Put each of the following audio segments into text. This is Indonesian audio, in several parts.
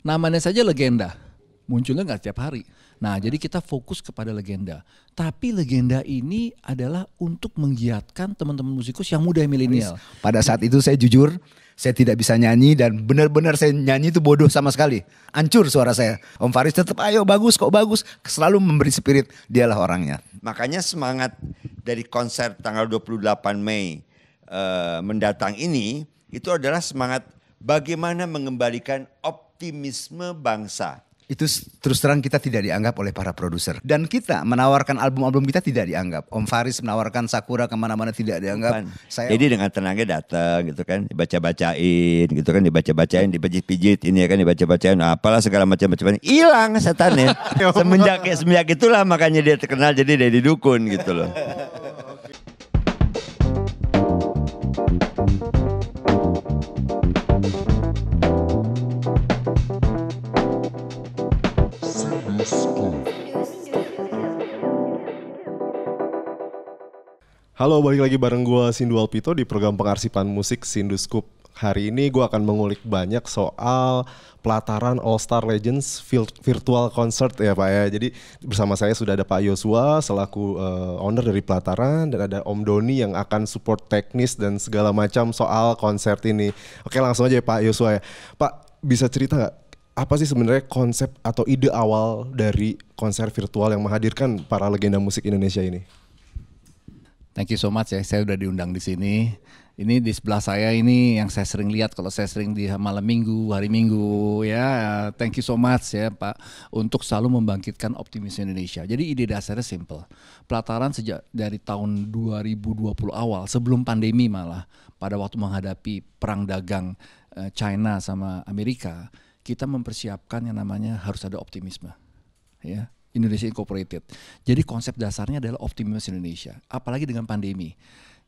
Namanya saja legenda. Munculnya nggak setiap hari. Nah, jadi kita fokus kepada legenda. Tapi legenda ini adalah untuk menggiatkan teman-teman musikus yang muda milenial. Pada saat itu saya jujur, saya tidak bisa nyanyi dan benar-benar saya nyanyi itu bodoh sama sekali. ancur suara saya. Om Faris tetap ayo bagus kok bagus, selalu memberi spirit, dialah orangnya. Makanya semangat dari konser tanggal 28 Mei uh, mendatang ini itu adalah semangat bagaimana mengembalikan optimisme optimisme bangsa. Itu terus terang kita tidak dianggap oleh para produser. Dan kita menawarkan album-album kita tidak dianggap. Om Faris menawarkan Sakura kemana-mana tidak dianggap. Saya... Jadi dengan tenangnya datang gitu kan. Dibaca-bacain gitu kan. Dibaca-bacain, dipijit-pijit. Ini ya kan dibaca-bacain. Apalah segala macam-macam. Hilang setannya. Ya semenjak, semenjak itulah makanya dia terkenal jadi dia didukun gitu loh. Halo, balik lagi bareng gue Sindu Alpito di program pengarsipan musik Sinduskup Hari ini gue akan mengulik banyak soal pelataran All Star Legends Virtual Concert ya Pak ya. Jadi bersama saya sudah ada Pak Yosua selaku uh, owner dari pelataran dan ada Om Doni yang akan support teknis dan segala macam soal konser ini. Oke langsung aja ya Pak Yosua ya. Pak bisa cerita nggak apa sih sebenarnya konsep atau ide awal dari konser virtual yang menghadirkan para legenda musik Indonesia ini? Thank you so much ya, saya udah diundang di sini. Ini di sebelah saya ini yang saya sering lihat kalau saya sering di malam minggu, hari minggu ya. Thank you so much ya Pak untuk selalu membangkitkan optimis Indonesia. Jadi ide dasarnya simple. Pelataran sejak dari tahun 2020 awal sebelum pandemi malah pada waktu menghadapi perang dagang eh, China sama Amerika, kita mempersiapkan yang namanya harus ada optimisme. Ya, Indonesia Incorporated. Jadi konsep dasarnya adalah optimis Indonesia, apalagi dengan pandemi.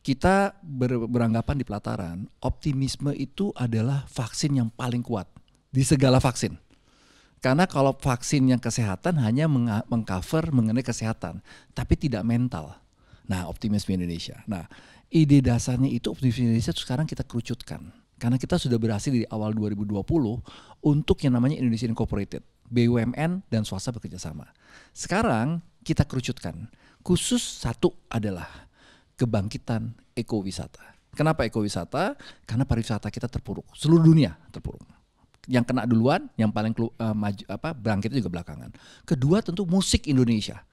Kita ber, beranggapan di pelataran, optimisme itu adalah vaksin yang paling kuat di segala vaksin. Karena kalau vaksin yang kesehatan hanya mengcover mengenai kesehatan, tapi tidak mental. Nah, optimisme Indonesia. Nah, ide dasarnya itu optimisme Indonesia sekarang kita kerucutkan. Karena kita sudah berhasil di awal 2020 untuk yang namanya Indonesia Incorporated BUMN, dan swasta bekerja sama. Sekarang kita kerucutkan. Khusus satu adalah kebangkitan ekowisata. Kenapa ekowisata? Karena pariwisata kita terpuruk, seluruh dunia terpuruk. Yang kena duluan, yang paling uh, maju, apa juga belakangan. Kedua tentu musik Indonesia.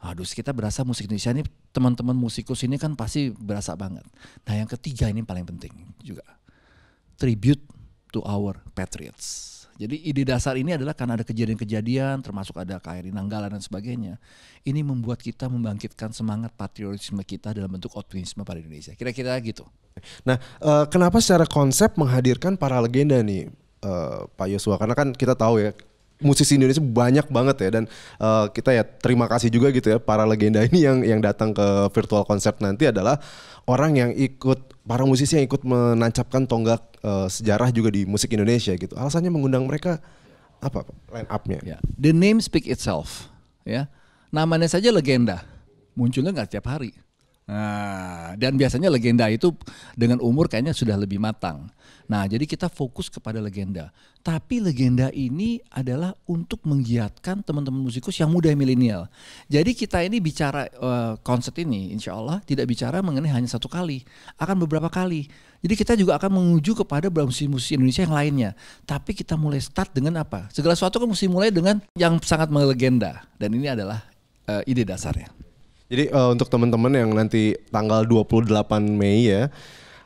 Aduh, kita berasa musik Indonesia ini teman-teman musikus ini kan pasti berasa banget. Nah, yang ketiga ini paling penting juga. Tribute to our patriots. Jadi ide dasar ini adalah karena ada kejadian-kejadian termasuk ada KRI Nanggala dan sebagainya. Ini membuat kita membangkitkan semangat patriotisme kita dalam bentuk optimisme pada Indonesia. Kira-kira gitu. Nah, eh, kenapa secara konsep menghadirkan para legenda nih? Eh, Pak Yosua karena kan kita tahu ya musisi Indonesia banyak banget ya dan uh, kita ya terima kasih juga gitu ya para legenda ini yang yang datang ke virtual concert nanti adalah orang yang ikut para musisi yang ikut menancapkan tonggak uh, sejarah juga di musik Indonesia gitu. Alasannya mengundang mereka apa line up-nya? Yeah. The name speak itself ya. Namanya saja legenda. Munculnya nggak setiap hari. Nah, dan biasanya legenda itu dengan umur kayaknya sudah lebih matang. Nah, jadi kita fokus kepada legenda. Tapi legenda ini adalah untuk menggiatkan teman-teman musikus yang muda milenial. Jadi kita ini bicara uh, konsep ini, insya Allah tidak bicara mengenai hanya satu kali, akan beberapa kali. Jadi kita juga akan menuju kepada musisi-musisi Indonesia yang lainnya. Tapi kita mulai start dengan apa? Segala sesuatu kan mesti mulai dengan yang sangat melegenda. Dan ini adalah uh, ide dasarnya. Jadi uh, untuk teman-teman yang nanti tanggal 28 Mei ya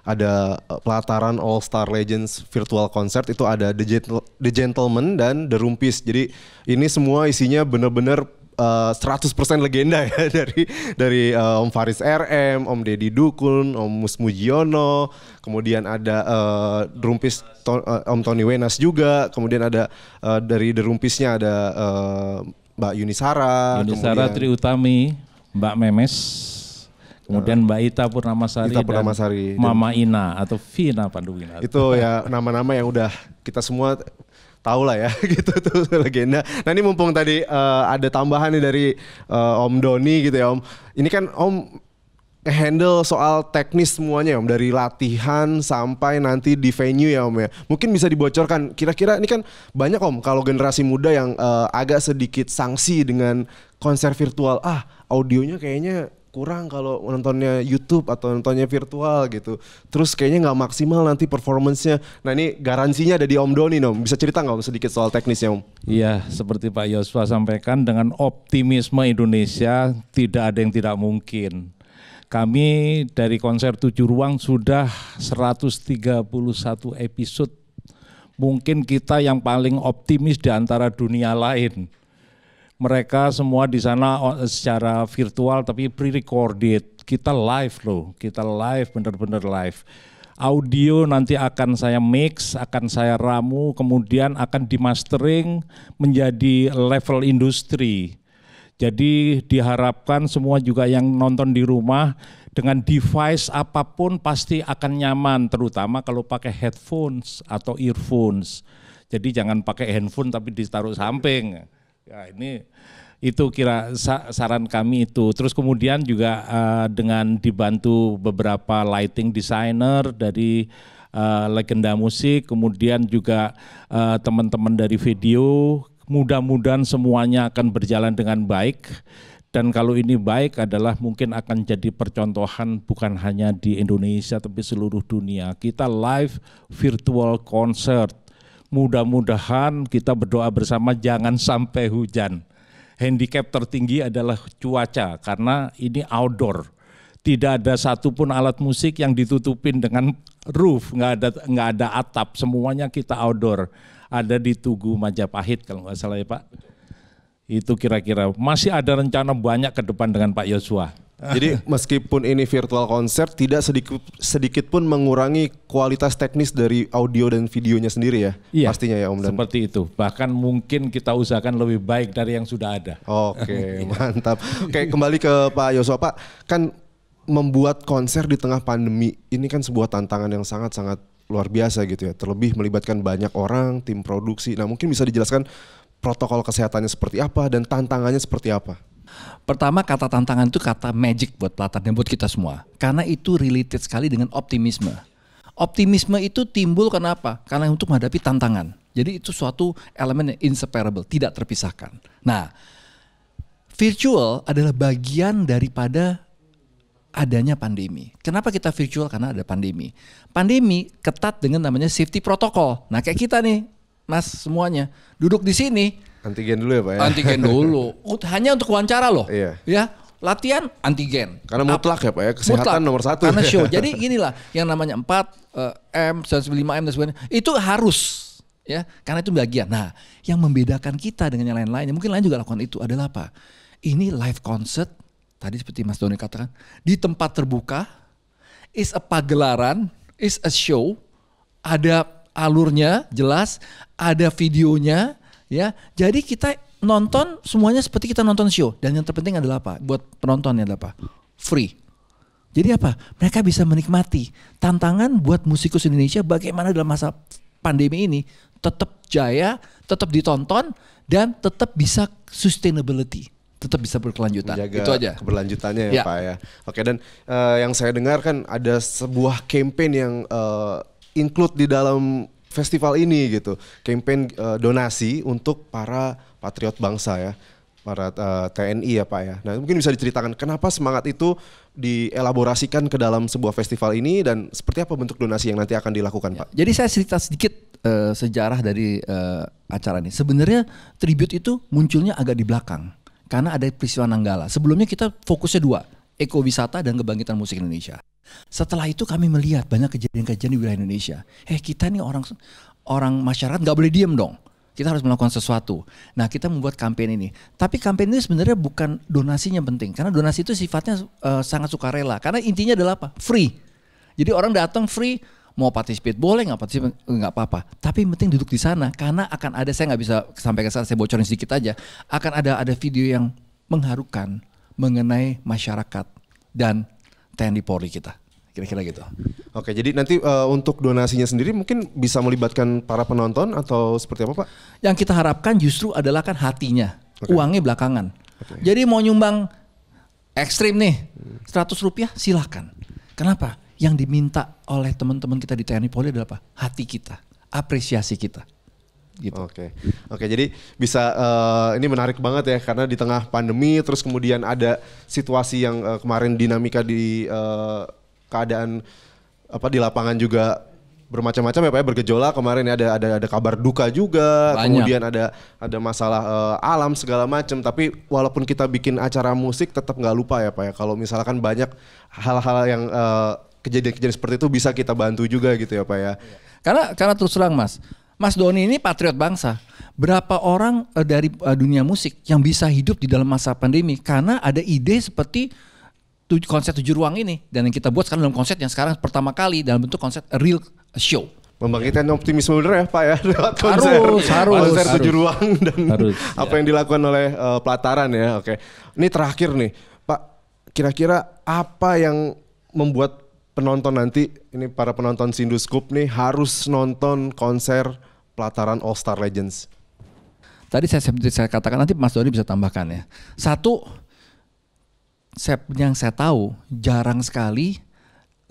ada eh, pelataran All Star Legends virtual concert itu ada The, Gentle, The Gentleman dan The Rumpis. Jadi ini semua isinya benar-benar uh, eh, 100% legenda ya dari dari uh, Om Faris RM, Om Deddy Dukun, Om Mus Mujiono, kemudian ada uh, Rumpis to, uh, Om Tony Wenas juga, kemudian ada uh, dari The Rumpisnya ada uh, Mbak Yunisara, Yunisara Tri Utami Mbak Memes, kemudian eh, Mbak Ita Purnamasari, Ita Purnamasari dan Mama Ina atau Vina Panduwina. Itu ya nama-nama yang udah kita semua tahu lah ya gitu tuh legenda. Nah ini mumpung tadi uh, ada tambahan nih dari uh, Om Doni gitu ya Om. Ini kan Om handle soal teknis semuanya ya, Om dari latihan sampai nanti di venue ya Om ya. Mungkin bisa dibocorkan kira-kira ini kan banyak Om kalau generasi muda yang uh, agak sedikit sanksi dengan konser virtual. Ah, audionya kayaknya kurang kalau nontonnya YouTube atau nontonnya virtual gitu. Terus kayaknya nggak maksimal nanti performancenya. Nah ini garansinya ada di Om Doni Om. Bisa cerita nggak Om sedikit soal teknisnya Om? Iya, seperti Pak Yosua sampaikan dengan optimisme Indonesia tidak ada yang tidak mungkin. Kami dari konser tujuh ruang sudah 131 episode. Mungkin kita yang paling optimis di antara dunia lain mereka semua di sana secara virtual tapi pre-recorded. Kita live loh, kita live benar-benar live. Audio nanti akan saya mix, akan saya ramu, kemudian akan dimastering menjadi level industri. Jadi diharapkan semua juga yang nonton di rumah dengan device apapun pasti akan nyaman terutama kalau pakai headphones atau earphones. Jadi jangan pakai handphone tapi ditaruh samping. Ya ini itu kira saran kami itu. Terus kemudian juga uh, dengan dibantu beberapa lighting designer dari uh, legenda musik, kemudian juga eh, teman-teman uh, teman -teman dari video, mudah-mudahan semuanya akan berjalan dengan baik. Dan kalau ini baik adalah mungkin akan jadi percontohan bukan hanya di Indonesia tapi seluruh dunia. Kita live virtual concert mudah-mudahan kita berdoa bersama jangan sampai hujan. Handicap tertinggi adalah cuaca karena ini outdoor. Tidak ada satupun alat musik yang ditutupin dengan roof, nggak ada nggak ada atap, semuanya kita outdoor. Ada di Tugu Majapahit kalau nggak salah ya Pak. Itu kira-kira masih ada rencana banyak ke depan dengan Pak Yosua. Jadi meskipun ini virtual konser tidak sedikit sedikit pun mengurangi kualitas teknis dari audio dan videonya sendiri ya. Iya, pastinya ya Om Dan. Seperti itu. Bahkan mungkin kita usahakan lebih baik dari yang sudah ada. Oke, iya. mantap. Oke, kembali ke Pak Yosua Pak. Kan membuat konser di tengah pandemi ini kan sebuah tantangan yang sangat-sangat luar biasa gitu ya. Terlebih melibatkan banyak orang, tim produksi. Nah, mungkin bisa dijelaskan protokol kesehatannya seperti apa dan tantangannya seperti apa? Pertama kata tantangan itu kata magic buat pelatnas dan buat kita semua. Karena itu related sekali dengan optimisme. Optimisme itu timbul kenapa? Karena untuk menghadapi tantangan. Jadi itu suatu elemen yang inseparable, tidak terpisahkan. Nah, virtual adalah bagian daripada adanya pandemi. Kenapa kita virtual? Karena ada pandemi. Pandemi ketat dengan namanya safety protocol. Nah kayak kita nih, mas semuanya duduk di sini Antigen dulu ya Pak ya? Antigen dulu. Oh, hanya untuk wawancara loh. Iya. Ya, latihan antigen. Karena mutlak ya Pak ya, kesehatan mutlak. nomor satu. Karena show. Jadi inilah yang namanya 4, uh, eh, M, 95M dan sebagainya, itu harus. ya Karena itu bagian. Nah, yang membedakan kita dengan yang lain-lain, mungkin lain juga lakukan itu adalah apa? Ini live concert, tadi seperti Mas Doni katakan, di tempat terbuka, is a pagelaran, is a show, ada alurnya jelas, ada videonya, ya jadi kita nonton semuanya seperti kita nonton show dan yang terpenting adalah apa buat penontonnya apa free jadi apa mereka bisa menikmati tantangan buat musikus Indonesia bagaimana dalam masa pandemi ini tetap jaya tetap ditonton dan tetap bisa sustainability tetap bisa berkelanjutan. Menjaga itu aja. Keberlanjutannya ya, ya Pak ya. Oke dan uh, yang saya dengar kan ada sebuah campaign yang uh, include di dalam festival ini gitu. Campaign uh, eh, donasi untuk para patriot bangsa ya, para uh, eh, TNI ya Pak ya. Nah, mungkin bisa diceritakan kenapa semangat itu dielaborasikan ke dalam sebuah festival ini dan seperti apa bentuk donasi yang nanti akan dilakukan ya, Pak? Jadi saya cerita sedikit uh, sejarah dari uh, acara ini. Sebenarnya tribute itu munculnya agak di belakang karena ada peristiwa Nanggala. Sebelumnya kita fokusnya dua, ekowisata dan kebangkitan musik Indonesia. Setelah itu kami melihat banyak kejadian-kejadian di wilayah Indonesia. Eh kita nih orang orang masyarakat nggak boleh diem dong. Kita harus melakukan sesuatu. Nah kita membuat kampanye ini. Tapi kampanye ini sebenarnya bukan donasinya penting. Karena donasi itu sifatnya uh, sangat sukarela. Karena intinya adalah apa? Free. Jadi orang datang free mau participate boleh nggak participate nggak apa-apa tapi penting duduk di sana karena akan ada saya nggak bisa sampai ke sana saya bocorin sedikit aja akan ada ada video yang mengharukan mengenai masyarakat dan TNI Polri kita kira-kira gitu. Oke, jadi nanti uh, untuk donasinya sendiri mungkin bisa melibatkan para penonton atau seperti apa, Pak? Yang kita harapkan justru adalah kan hatinya, okay. uangnya belakangan. Okay. Jadi mau nyumbang ekstrim nih, 100 rupiah silakan. Kenapa? Yang diminta oleh teman-teman kita di TNI Polri adalah apa? Hati kita, apresiasi kita gitu. Oke, oke. jadi bisa uh, ini menarik banget ya karena di tengah pandemi, terus kemudian ada situasi yang uh, kemarin dinamika di uh, keadaan apa di lapangan juga bermacam-macam ya Pak ya bergejolak kemarin ya, ada ada ada kabar duka juga Banyak. kemudian ada ada masalah uh, alam segala macam tapi walaupun kita bikin acara musik tetap nggak lupa ya Pak ya kalau misalkan banyak hal-hal yang eh, kejadian-kejadian seperti itu bisa kita bantu juga gitu ya Pak ya. Iya. Karena karena terus terang Mas, Mas Doni ini patriot bangsa. Berapa orang eh, dari dunia musik yang bisa hidup di dalam masa pandemi karena ada ide seperti tuj konsep tujuh ruang ini dan yang kita buat sekarang dalam konsep yang sekarang pertama kali dalam bentuk konsep real show membangkitkan optimisme bener ya Pak ya lewat konser harus, harus, konser tujuh harus. ruang dan harus, apa yang dilakukan oleh uh, pelataran ya oke ini terakhir nih Pak kira-kira apa yang membuat penonton nanti ini para penonton Sinduskop nih harus nonton konser pelataran All Star Legends tadi saya saya katakan nanti Mas Doni bisa tambahkan ya satu Sep, yang saya tahu jarang sekali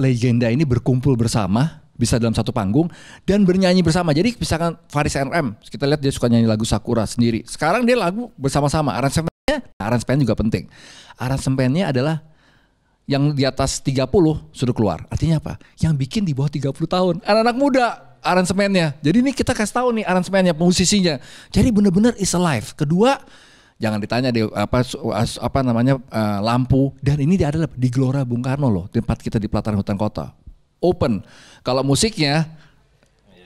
legenda ini berkumpul bersama bisa dalam satu panggung dan bernyanyi bersama. Jadi misalkan Faris RM, kita lihat dia suka nyanyi lagu Sakura sendiri. Sekarang dia lagu bersama-sama. Aransemennya, aransemen juga penting. Aransemennya adalah yang di atas 30 sudah keluar. Artinya apa? Yang bikin di bawah 30 tahun. Anak-anak muda aransemennya. Jadi ini kita kasih tahu nih aransemennya, musisinya. Jadi benar-benar is alive. Kedua, jangan ditanya di apa apa namanya eh, lampu dan ini adalah di Gelora Bung Karno loh tempat kita di pelataran hutan kota open kalau musiknya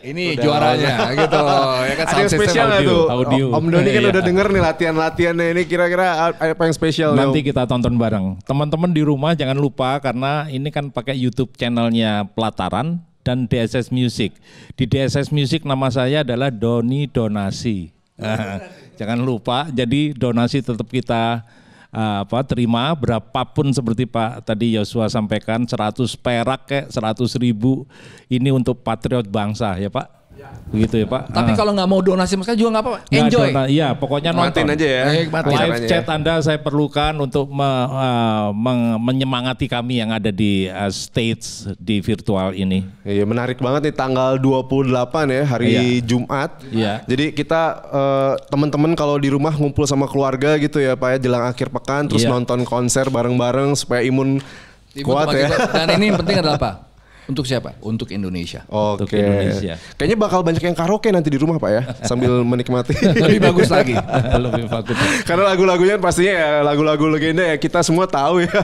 ini udah juaranya awalnya. gitu loh. Ya kan ada yang spesial audio. tuh. Audio. Om Doni kan iya. udah denger nih latihan-latiannya ini kira-kira apa yang spesial Nanti dong. kita tonton bareng. Teman-teman di rumah jangan lupa karena ini kan pakai YouTube channelnya Pelataran dan DSS Music. Di DSS Music nama saya adalah Doni Donasi. Nah, Jangan lupa. Jadi donasi tetap kita eh, apa terima berapapun seperti Pak tadi Yosua sampaikan 100 perak kayak 100 ribu ini untuk patriot bangsa ya Pak Begitu ya Pak. Tapi uh. kalau nggak mau donasi mas juga nggak apa-apa. Enjoy. Nah, iya, pokoknya Matin nonton. aja ya. Nikmati. Eh, Live caranya. chat Anda saya perlukan untuk me, uh, ah, men menyemangati kami yang ada di uh, stage di virtual ini. Iya, menarik banget nih tanggal 28 ya, hari iya. Jumat. Iya. Jadi kita uh, teman-teman kalau di rumah ngumpul sama keluarga gitu ya Pak ya jelang akhir pekan terus iya. nonton konser bareng-bareng supaya imun Ibu kuat ya. Dan ini yang penting adalah apa? Untuk siapa? Untuk Indonesia. Oke. Okay. Kayaknya bakal banyak yang karaoke nanti di rumah Pak ya, sambil menikmati. Lebih bagus lagi. Lebih bagus. Karena lagu-lagunya pastinya ya lagu-lagu legenda ya kita semua tahu ya.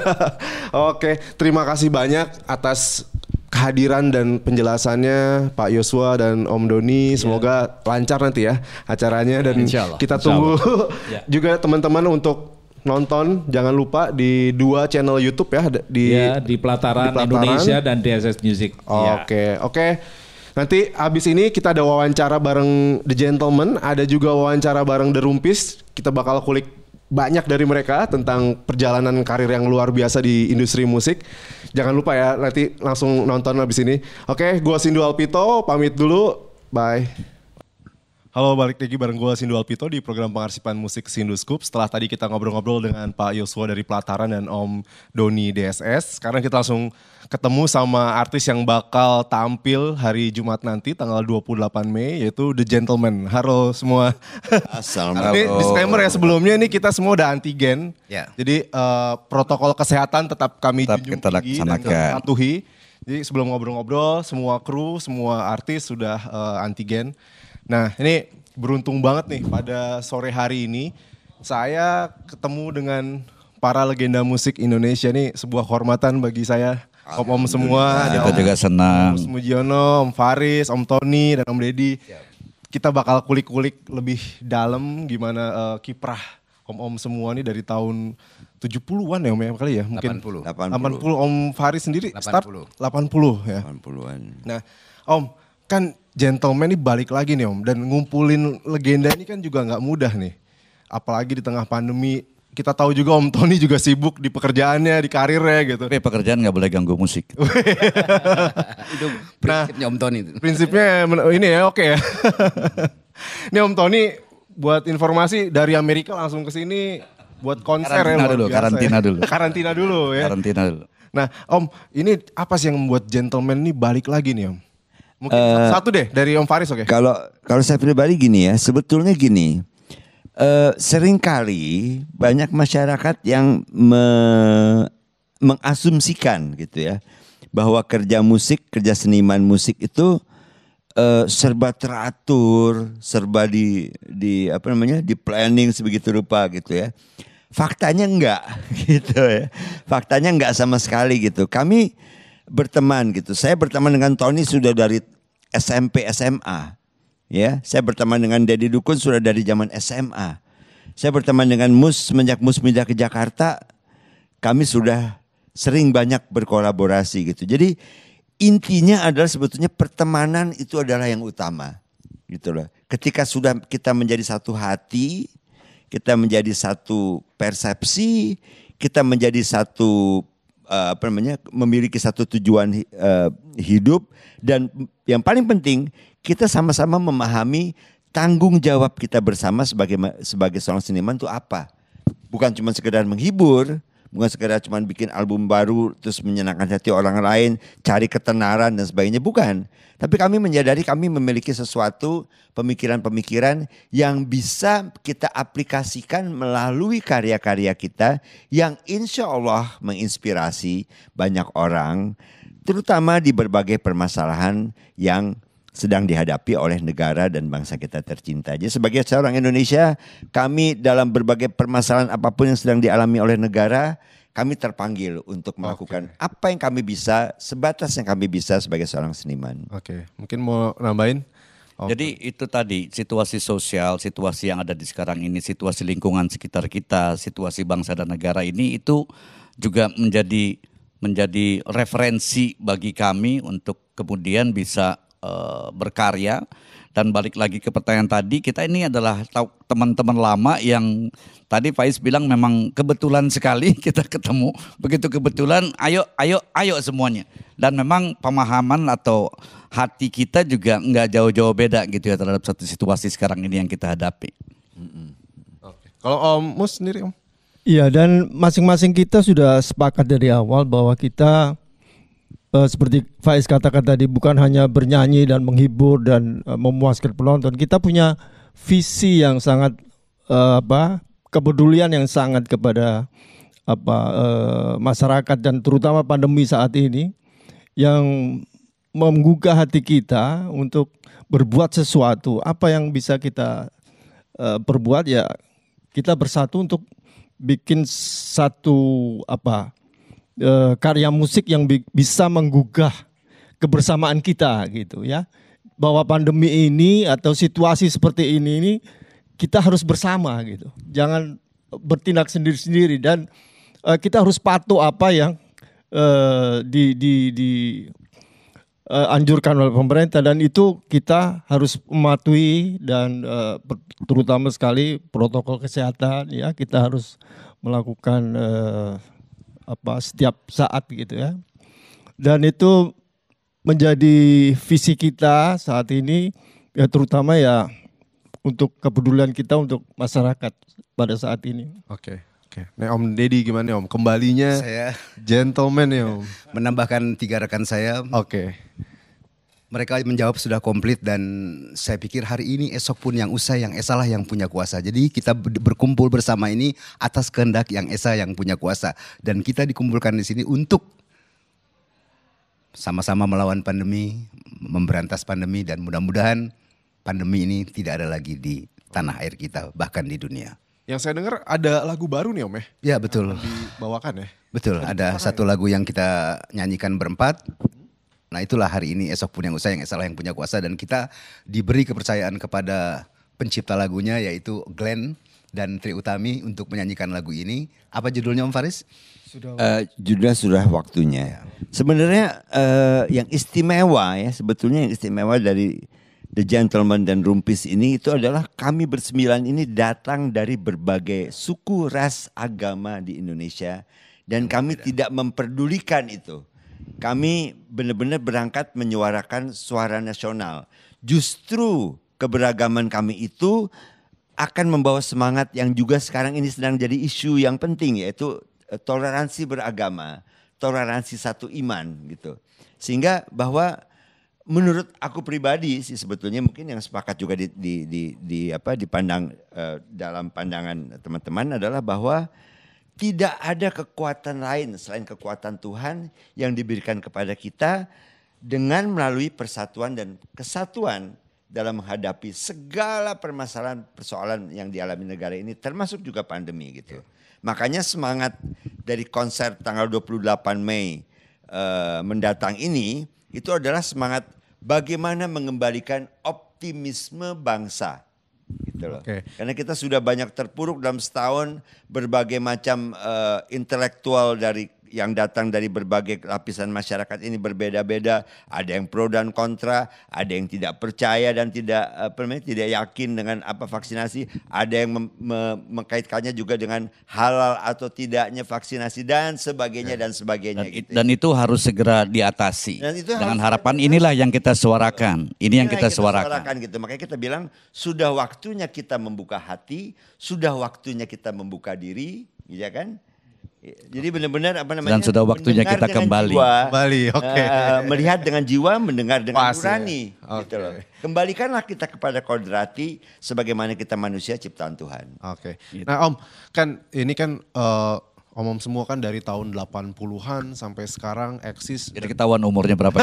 Oke, okay. terima kasih banyak atas kehadiran dan penjelasannya Pak Yosua dan Om Doni. Iya. Semoga yeah. lancar nanti ya acaranya dan kita tunggu yeah. Ya. juga teman-teman untuk nonton jangan lupa di dua channel YouTube ya di ya, di Pelataran, di Pelataran. Indonesia dan DSS Music. Oke, oh, ya. oke. Okay. Okay. Nanti abis ini kita ada wawancara bareng The Gentleman, ada juga wawancara bareng The Rumpis. Kita bakal kulik banyak dari mereka tentang perjalanan karir yang luar biasa di industri musik. Jangan lupa ya nanti langsung nonton abis ini. Oke, okay, gua Sindu Alpito pamit dulu. Bye. Halo, balik lagi bareng gue Sindu Alpito di program pengarsipan musik Scoop. Setelah tadi kita ngobrol-ngobrol dengan Pak Yosua dari Pelataran dan Om Doni DSS. Sekarang kita langsung ketemu sama artis yang bakal tampil hari Jumat nanti tanggal 28 Mei yaitu The Gentleman. Halo semua. Assalamualaikum. ini disclaimer ya sebelumnya ini kita semua udah antigen. Ya. Jadi uh, protokol kesehatan tetap kami tetap junjung tinggi dan patuhi. Jadi sebelum ngobrol-ngobrol semua kru, semua artis sudah uh, antigen. Nah, ini beruntung banget nih pada sore hari ini saya ketemu dengan para legenda musik Indonesia nih sebuah kehormatan bagi saya. Om-om semua, ada kita om, juga senang. Om Mujiono, Om Faris, Om Tony dan Om Deddy. Ya. Kita bakal kulik-kulik lebih dalam gimana uh, kiprah om-om semua nih dari tahun 70-an ya Om ya kali ya mungkin 80. 80. 80 Om Faris sendiri 80. start 80 ya. 80-an. Nah, Om kan gentleman ini balik lagi nih om dan ngumpulin legenda ini kan juga nggak mudah nih apalagi di tengah pandemi kita tahu juga Om Tony juga sibuk di pekerjaannya, di karirnya gitu. Tapi pekerjaan nggak boleh ganggu musik. itu prinsipnya nah, Om Tony. Prinsipnya ini ya oke okay ya. ini Om Tony buat informasi dari Amerika langsung ke sini buat konser ya, karantina ya. Dulu, karantina ya. dulu. karantina dulu ya. Karantina dulu. Nah Om ini apa sih yang membuat gentleman ini balik lagi nih Om? Mungkin uh, satu deh dari Om Faris oke. Okay. Kalau kalau saya pribadi gini ya, sebetulnya gini. Uh, seringkali banyak masyarakat yang me, mengasumsikan gitu ya bahwa kerja musik, kerja seniman musik itu uh, serba teratur, serba di di apa namanya? di planning sebegitu rupa gitu ya. Faktanya enggak gitu ya. Faktanya enggak sama sekali gitu. Kami berteman gitu. Saya berteman dengan Tony sudah dari SMP SMA. Ya, saya berteman dengan Dedi Dukun sudah dari zaman SMA. Saya berteman dengan Mus semenjak Mus pindah ke Jakarta, kami sudah sering banyak berkolaborasi gitu. Jadi intinya adalah sebetulnya pertemanan itu adalah yang utama. Gitu loh. Ketika sudah kita menjadi satu hati, kita menjadi satu persepsi, kita menjadi satu Eh, apa namanya memiliki satu tujuan uh, hidup dan yang paling penting kita sama-sama memahami tanggung jawab kita bersama sebagai sebagai seorang seniman itu apa bukan cuma sekedar menghibur bukan sekedar cuma bikin album baru terus menyenangkan hati orang lain, cari ketenaran dan sebagainya, bukan. Tapi kami menyadari kami memiliki sesuatu pemikiran-pemikiran yang bisa kita aplikasikan melalui karya-karya kita yang insya Allah menginspirasi banyak orang, terutama di berbagai permasalahan yang sedang dihadapi oleh negara dan bangsa kita tercinta. Jadi sebagai seorang Indonesia, kami dalam berbagai permasalahan apapun yang sedang dialami oleh negara, kami terpanggil untuk melakukan okay. apa yang kami bisa sebatas yang kami bisa sebagai seorang seniman. Oke, okay. mungkin mau nambahin? Okay. Oh. Jadi itu tadi situasi sosial, situasi yang ada di sekarang ini, situasi lingkungan sekitar kita, situasi bangsa dan negara ini itu juga menjadi menjadi referensi bagi kami untuk kemudian bisa Eh, berkarya dan balik lagi ke pertanyaan tadi kita ini adalah teman-teman lama yang tadi Faiz bilang memang kebetulan sekali kita ketemu begitu kebetulan ayo ayo ayo semuanya dan memang pemahaman atau hati kita juga nggak jauh-jauh beda gitu ya terhadap satu situasi sekarang ini yang kita hadapi. Oke Kalau Om Mus sendiri Om? Iya dan masing-masing kita sudah sepakat dari awal bahwa kita uh, seperti Faiz katakan tadi bukan hanya bernyanyi dan menghibur dan uh, memuaskan penonton. Kita punya visi yang sangat uh, apa? kepedulian yang sangat kepada apa uh, masyarakat dan terutama pandemi saat ini yang menggugah hati kita untuk berbuat sesuatu. Apa yang bisa kita uh, perbuat ya kita bersatu untuk bikin satu apa uh, karya musik yang bi bisa menggugah kebersamaan kita gitu ya. Bahwa pandemi ini atau situasi seperti ini ini kita harus bersama gitu. Jangan bertindak sendiri-sendiri dan uh, kita harus patuh apa yang uh, di di di uh, anjurkan oleh pemerintah dan itu kita harus mematuhi dan uh, terutama sekali protokol kesehatan ya kita harus melakukan uh, apa setiap saat gitu ya. Dan itu menjadi visi kita saat ini ya terutama ya untuk kepedulian kita untuk masyarakat pada saat ini. Oke. Okay. Oke. Om Deddy gimana Om? Kembalinya saya gentleman ya Om. Menambahkan tiga rekan saya. Oke. Okay. Mereka menjawab sudah komplit dan saya pikir hari ini esok pun yang usai yang Esa lah yang punya kuasa. Jadi kita berkumpul bersama ini atas kehendak yang Esa yang punya kuasa dan kita dikumpulkan di sini untuk sama-sama melawan pandemi, memberantas pandemi dan mudah-mudahan pandemi ini tidak ada lagi di tanah air kita bahkan di dunia. Yang saya dengar ada lagu baru nih Om ya? Ya betul. dibawakan ya? Betul, ada, satu ya? lagu yang kita nyanyikan berempat Nah itulah hari ini esok pun yang usai yang salah yang punya kuasa dan kita diberi kepercayaan kepada pencipta lagunya yaitu Glenn dan Tri Utami untuk menyanyikan lagu ini. Apa judulnya Om Faris? Sudah uh, judulnya sudah waktunya. Ya. Sebenarnya uh, yang istimewa ya sebetulnya yang istimewa dari The Gentleman dan Rumpis ini itu adalah kami bersembilan ini datang dari berbagai suku, ras, agama di Indonesia dan kami tidak memperdulikan itu kami benar-benar berangkat menyuarakan suara nasional. Justru keberagaman kami itu akan membawa semangat yang juga sekarang ini sedang jadi isu yang penting yaitu eh, toleransi beragama, toleransi satu iman gitu. Sehingga bahwa menurut aku pribadi sih sebetulnya mungkin yang sepakat juga di di di, di apa dipandang uh, dalam pandangan teman-teman adalah bahwa tidak ada kekuatan lain selain kekuatan Tuhan yang diberikan kepada kita dengan melalui persatuan dan kesatuan dalam menghadapi segala permasalahan-persoalan yang dialami negara ini termasuk juga pandemi gitu. Makanya semangat dari konser tanggal 28 Mei uh, mendatang ini itu adalah semangat bagaimana mengembalikan optimisme bangsa gitu loh. Okay. Karena kita sudah banyak terpuruk dalam setahun berbagai macam uh, intelektual dari yang datang dari berbagai lapisan masyarakat ini berbeda-beda. Ada yang pro dan kontra, ada yang tidak percaya dan tidak apa tidak yakin dengan apa vaksinasi, ada yang mem, me, mengkaitkannya juga dengan halal atau tidaknya vaksinasi dan sebagainya dan sebagainya. Dan, gitu. Ya. dan itu harus segera diatasi. Dan itu dengan harapan segera. inilah yang kita suarakan. Ini inilah yang kita, kita suarakan. suarakan gitu. Makanya kita bilang sudah waktunya kita membuka hati, sudah waktunya kita membuka diri, gitu ya kan? Iya, jadi benar-benar apa namanya? Dan sudah waktunya kita kembali. Jiwa, kembali, eh, oke. Okay. Uh, eh, melihat dengan jiwa, mendengar dengan Pas, ya. nurani, okay. gitu loh. Kembalikanlah kita kepada kodrati sebagaimana kita manusia ciptaan Tuhan. Oke. Okay. Gitu. Nah, Om, kan ini kan uh, Om Om semua kan dari tahun 80-an sampai sekarang eksis. Jadi ketahuan umurnya berapa.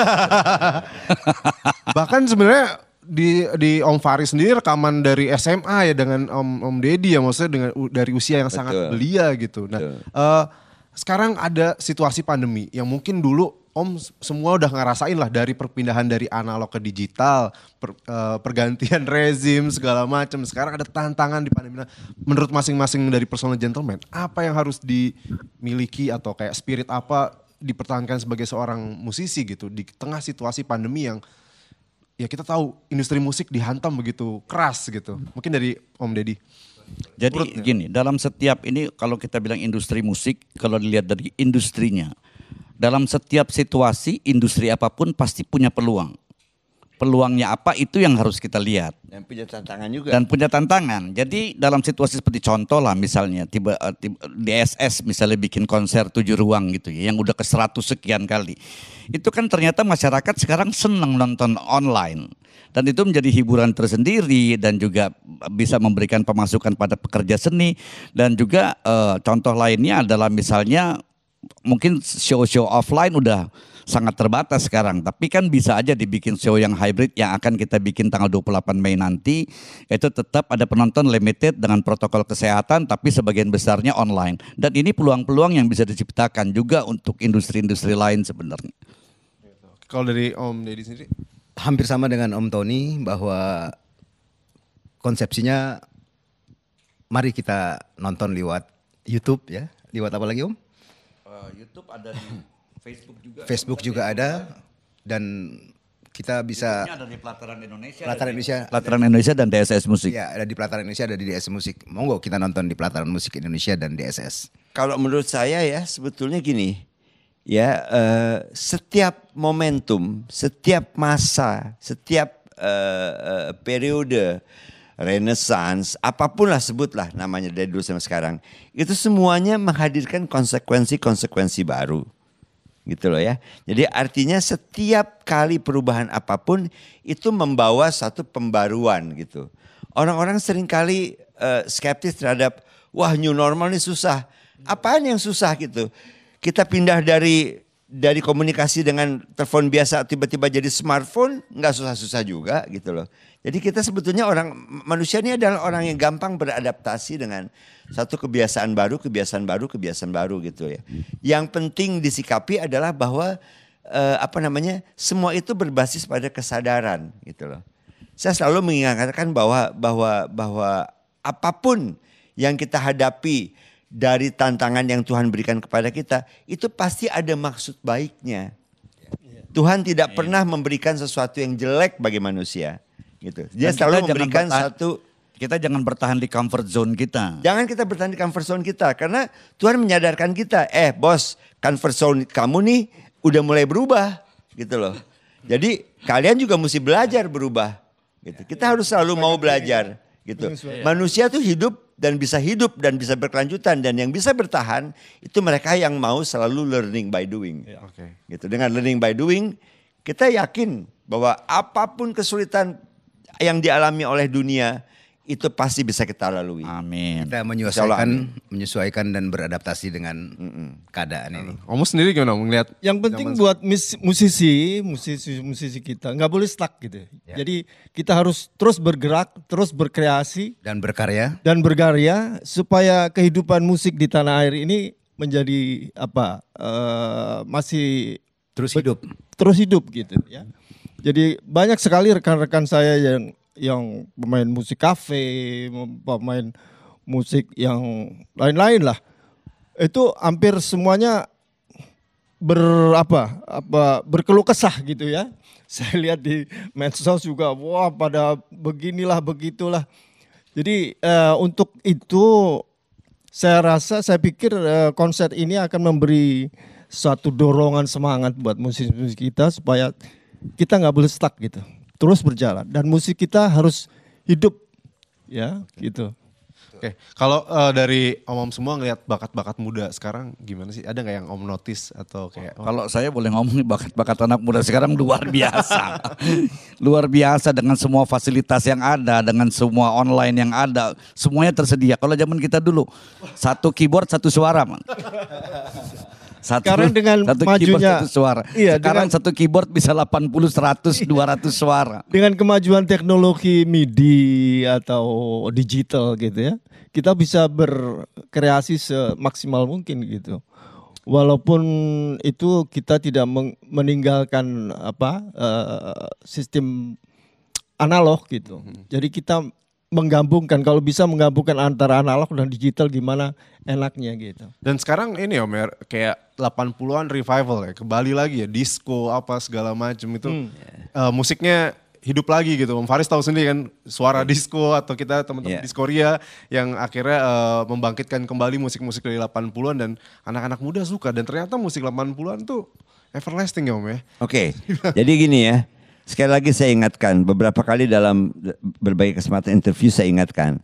Bahkan sebenarnya di di Om Faris sendiri rekaman dari SMA ya dengan Om Om Deddy ya maksudnya dengan dari usia yang Betul. sangat belia gitu. Nah, uh, sekarang ada situasi pandemi yang mungkin dulu Om semua udah ngerasain lah dari perpindahan dari analog ke digital, per, uh, pergantian rezim segala macam. Sekarang ada tantangan di pandemi. Nah, menurut masing-masing dari personal gentleman, apa yang harus dimiliki atau kayak spirit apa dipertahankan sebagai seorang musisi gitu di tengah situasi pandemi yang ya kita tahu industri musik dihantam begitu keras gitu. Mungkin dari Om Deddy. Jadi Perutnya. gini, dalam setiap ini kalau kita bilang industri musik, kalau dilihat dari industrinya, dalam setiap situasi industri apapun pasti punya peluang peluangnya apa itu yang harus kita lihat. Dan punya tantangan juga. Dan punya tantangan. Jadi dalam situasi seperti contoh lah misalnya tiba, eh, tiba DSS misalnya bikin konser tujuh ruang gitu ya yang udah ke seratus sekian kali. Itu kan ternyata masyarakat sekarang senang nonton online. Dan itu menjadi hiburan tersendiri dan juga bisa memberikan pemasukan pada pekerja seni dan juga e, contoh lainnya adalah misalnya mungkin show-show offline udah sangat terbatas sekarang. Tapi kan bisa aja dibikin show yang hybrid yang akan kita bikin tanggal 28 Mei nanti. Itu tetap ada penonton limited dengan protokol kesehatan tapi sebagian besarnya online. Dan ini peluang-peluang yang bisa diciptakan juga untuk industri-industri lain sebenarnya. Kalau dari Om Deddy sendiri? Hampir sama dengan Om Tony bahwa konsepsinya mari kita nonton lewat YouTube ya. Lewat apa lagi Om? Eh, YouTube ada Facebook juga. Facebook juga ada dan kita bisa ada di pelataran Indonesia. Pelataran ya. Indonesia. Pelataran Indonesia dan DSS Musik. Ya, ada di pelataran Indonesia ada di DSS Musik. Monggo kita nonton di pelataran Musik Indonesia dan DSS. Kalau menurut saya ya sebetulnya gini. Ya, uh, setiap momentum, setiap masa, setiap uh, uh, periode Renaissance, apapun lah sebutlah namanya dari dulu sampai sekarang, itu semuanya menghadirkan konsekuensi-konsekuensi baru gitu loh ya. Jadi artinya setiap kali perubahan apapun itu membawa satu pembaruan gitu. Orang-orang seringkali uh, skeptis terhadap wah new normal ini susah. Apaan yang susah gitu? Kita pindah dari dari komunikasi dengan telepon biasa tiba-tiba jadi smartphone nggak susah-susah juga gitu loh. Jadi kita sebetulnya orang manusia ini adalah orang yang gampang beradaptasi dengan satu kebiasaan baru, kebiasaan baru, kebiasaan baru gitu ya. Yang penting disikapi adalah bahwa eh, apa namanya semua itu berbasis pada kesadaran gitu loh. Saya selalu mengingatkan bahwa bahwa bahwa apapun yang kita hadapi dari tantangan yang Tuhan berikan kepada kita, itu pasti ada maksud baiknya. Tuhan tidak pernah memberikan sesuatu yang jelek bagi manusia. Gitu. Dia selalu memberikan satu kita jangan bertahan di comfort zone kita. Jangan kita bertahan di comfort zone kita karena Tuhan menyadarkan kita, eh bos, comfort zone kamu nih udah mulai berubah gitu loh. Jadi kalian juga mesti belajar berubah gitu. Kita harus selalu mau belajar gitu. Manusia tuh hidup dan bisa hidup dan bisa berkelanjutan dan yang bisa bertahan itu mereka yang mau selalu learning by doing. Ya, okay. Gitu dengan learning by doing kita yakin bahwa apapun kesulitan yang dialami oleh dunia itu pasti bisa kita lalui. Amin. Kita menyesuaikan, amin. menyesuaikan dan beradaptasi dengan Mm-mm. keadaan ini. Kamu sendiri gimana melihat? Yang penting Zaman buat musisi, musisi, musisi kita nggak boleh stuck gitu. Ya. ya. Jadi kita harus terus bergerak, terus berkreasi dan berkarya dan berkarya supaya kehidupan musik di tanah air ini menjadi apa? Uh, masih terus hidup, terus hidup gitu ya. Jadi banyak sekali rekan-rekan saya yang yang pemain musik kafe, pemain musik yang lain-lain lah. Itu hampir semuanya berapa apa berkeluh kesah gitu ya. Saya lihat di medsos juga wah pada beginilah begitulah. Jadi uh, untuk itu saya rasa saya pikir uh, konser ini akan memberi suatu dorongan semangat buat musisi-musisi kita supaya kita nggak boleh stuck gitu terus berjalan dan musik kita harus hidup ya gitu. Oke, okay. kalau uh, dari om-om semua ngelihat bakat-bakat muda sekarang gimana sih? Ada nggak yang om notice atau kayak? Oh. Kalau saya boleh ngomong bakat-bakat anak muda sekarang luar biasa, luar biasa dengan semua fasilitas yang ada, dengan semua online yang ada, semuanya tersedia. Kalau zaman kita dulu satu keyboard satu suara, man. Satu, sekarang dengan satu majunya satu suara. Iya, sekarang dengan, satu keyboard bisa 80, 100, iya, 200 suara. Dengan kemajuan teknologi MIDI atau digital gitu ya, kita bisa berkreasi semaksimal mungkin gitu. Walaupun itu kita tidak meninggalkan apa uh, sistem analog gitu. Hmm. Jadi kita menggabungkan kalau bisa menggabungkan antara analog dan digital gimana enaknya gitu. Dan sekarang ini om ya kayak 80-an revival ya, kembali lagi ya disco apa segala macam itu hmm. uh, musiknya hidup lagi gitu. Om Faris tahu sendiri kan suara disco atau kita teman-teman yeah. di Korea yang akhirnya uh, membangkitkan kembali musik-musik dari 80-an dan anak-anak muda suka dan ternyata musik 80-an tuh everlasting ya Om ya. Oke. Okay. Jadi gini ya. Sekali lagi saya ingatkan, beberapa kali dalam berbagai kesempatan interview saya ingatkan.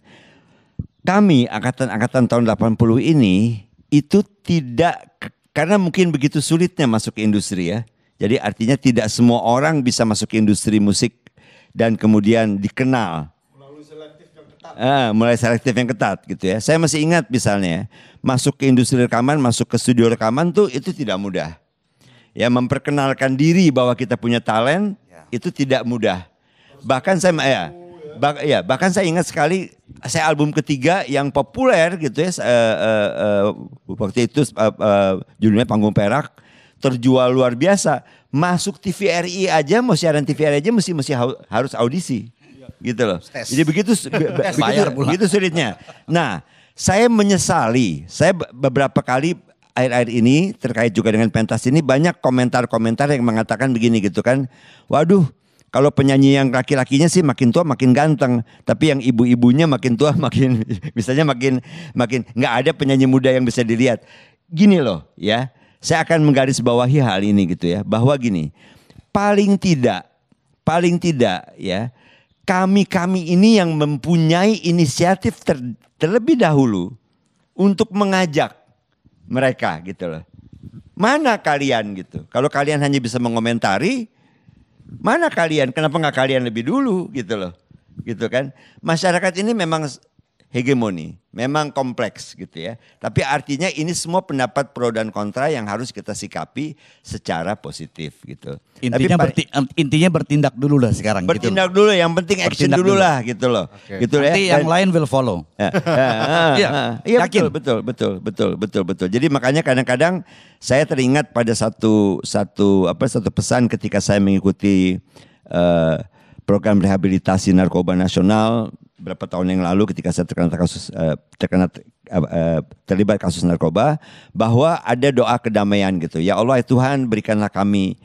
Kami angkatan-angkatan tahun 80 ini itu tidak karena mungkin begitu sulitnya masuk ke industri ya. Jadi artinya tidak semua orang bisa masuk ke industri musik dan kemudian dikenal. Melalui selektif yang ketat. Ah, mulai selektif yang ketat gitu ya. Saya masih ingat misalnya ya, masuk ke industri rekaman, masuk ke studio rekaman tuh itu tidak mudah. Ya memperkenalkan diri bahwa kita punya talent, itu tidak mudah. Bahkan saya ya, bah, ya bahkan saya ingat sekali saya album ketiga yang populer gitu ya uh, uh, uh, waktu itu uh, uh, judulnya Panggung Perak terjual luar biasa. Masuk TVRI aja mau siaran TVRI aja mesti mesti harus audisi. Gitu loh. Jadi begitu begitu, begitu sulitnya. Nah, saya menyesali. Saya beberapa kali air-air ini terkait juga dengan pentas ini banyak komentar-komentar yang mengatakan begini gitu kan. Waduh, kalau penyanyi yang laki-lakinya sih makin tua makin ganteng, tapi yang ibu-ibunya makin tua makin misalnya makin makin nggak ada penyanyi muda yang bisa dilihat. Gini loh ya. Saya akan menggarisbawahi hal ini gitu ya, bahwa gini. Paling tidak paling tidak ya kami-kami ini yang mempunyai inisiatif ter, terlebih dahulu untuk mengajak mereka gitu loh. Mana kalian gitu? Kalau kalian hanya bisa mengomentari, mana kalian? Kenapa nggak kalian lebih dulu gitu loh? Gitu kan? Masyarakat ini memang hegemoni. Memang kompleks gitu ya. Tapi artinya ini semua pendapat pro dan kontra yang harus kita sikapi secara positif gitu. Intinya Tapi, berti, intinya bertindak dulu lah sekarang gitu. Bertindak gitu. dulu yang penting action bertindak dulu, lah gitu loh. Okay. Gitu ya. Nanti ya. yang dan, lain will follow. Iya. ya, ya, Yakin. Betul, betul, betul, betul, betul. Jadi makanya kadang-kadang saya teringat pada satu satu apa satu pesan ketika saya mengikuti uh, program rehabilitasi narkoba nasional berapa tahun yang lalu ketika saya terkena kasus uh, terkena uh, uh, terlibat kasus narkoba bahwa ada doa kedamaian gitu. Ya Allah ya Tuhan berikanlah kami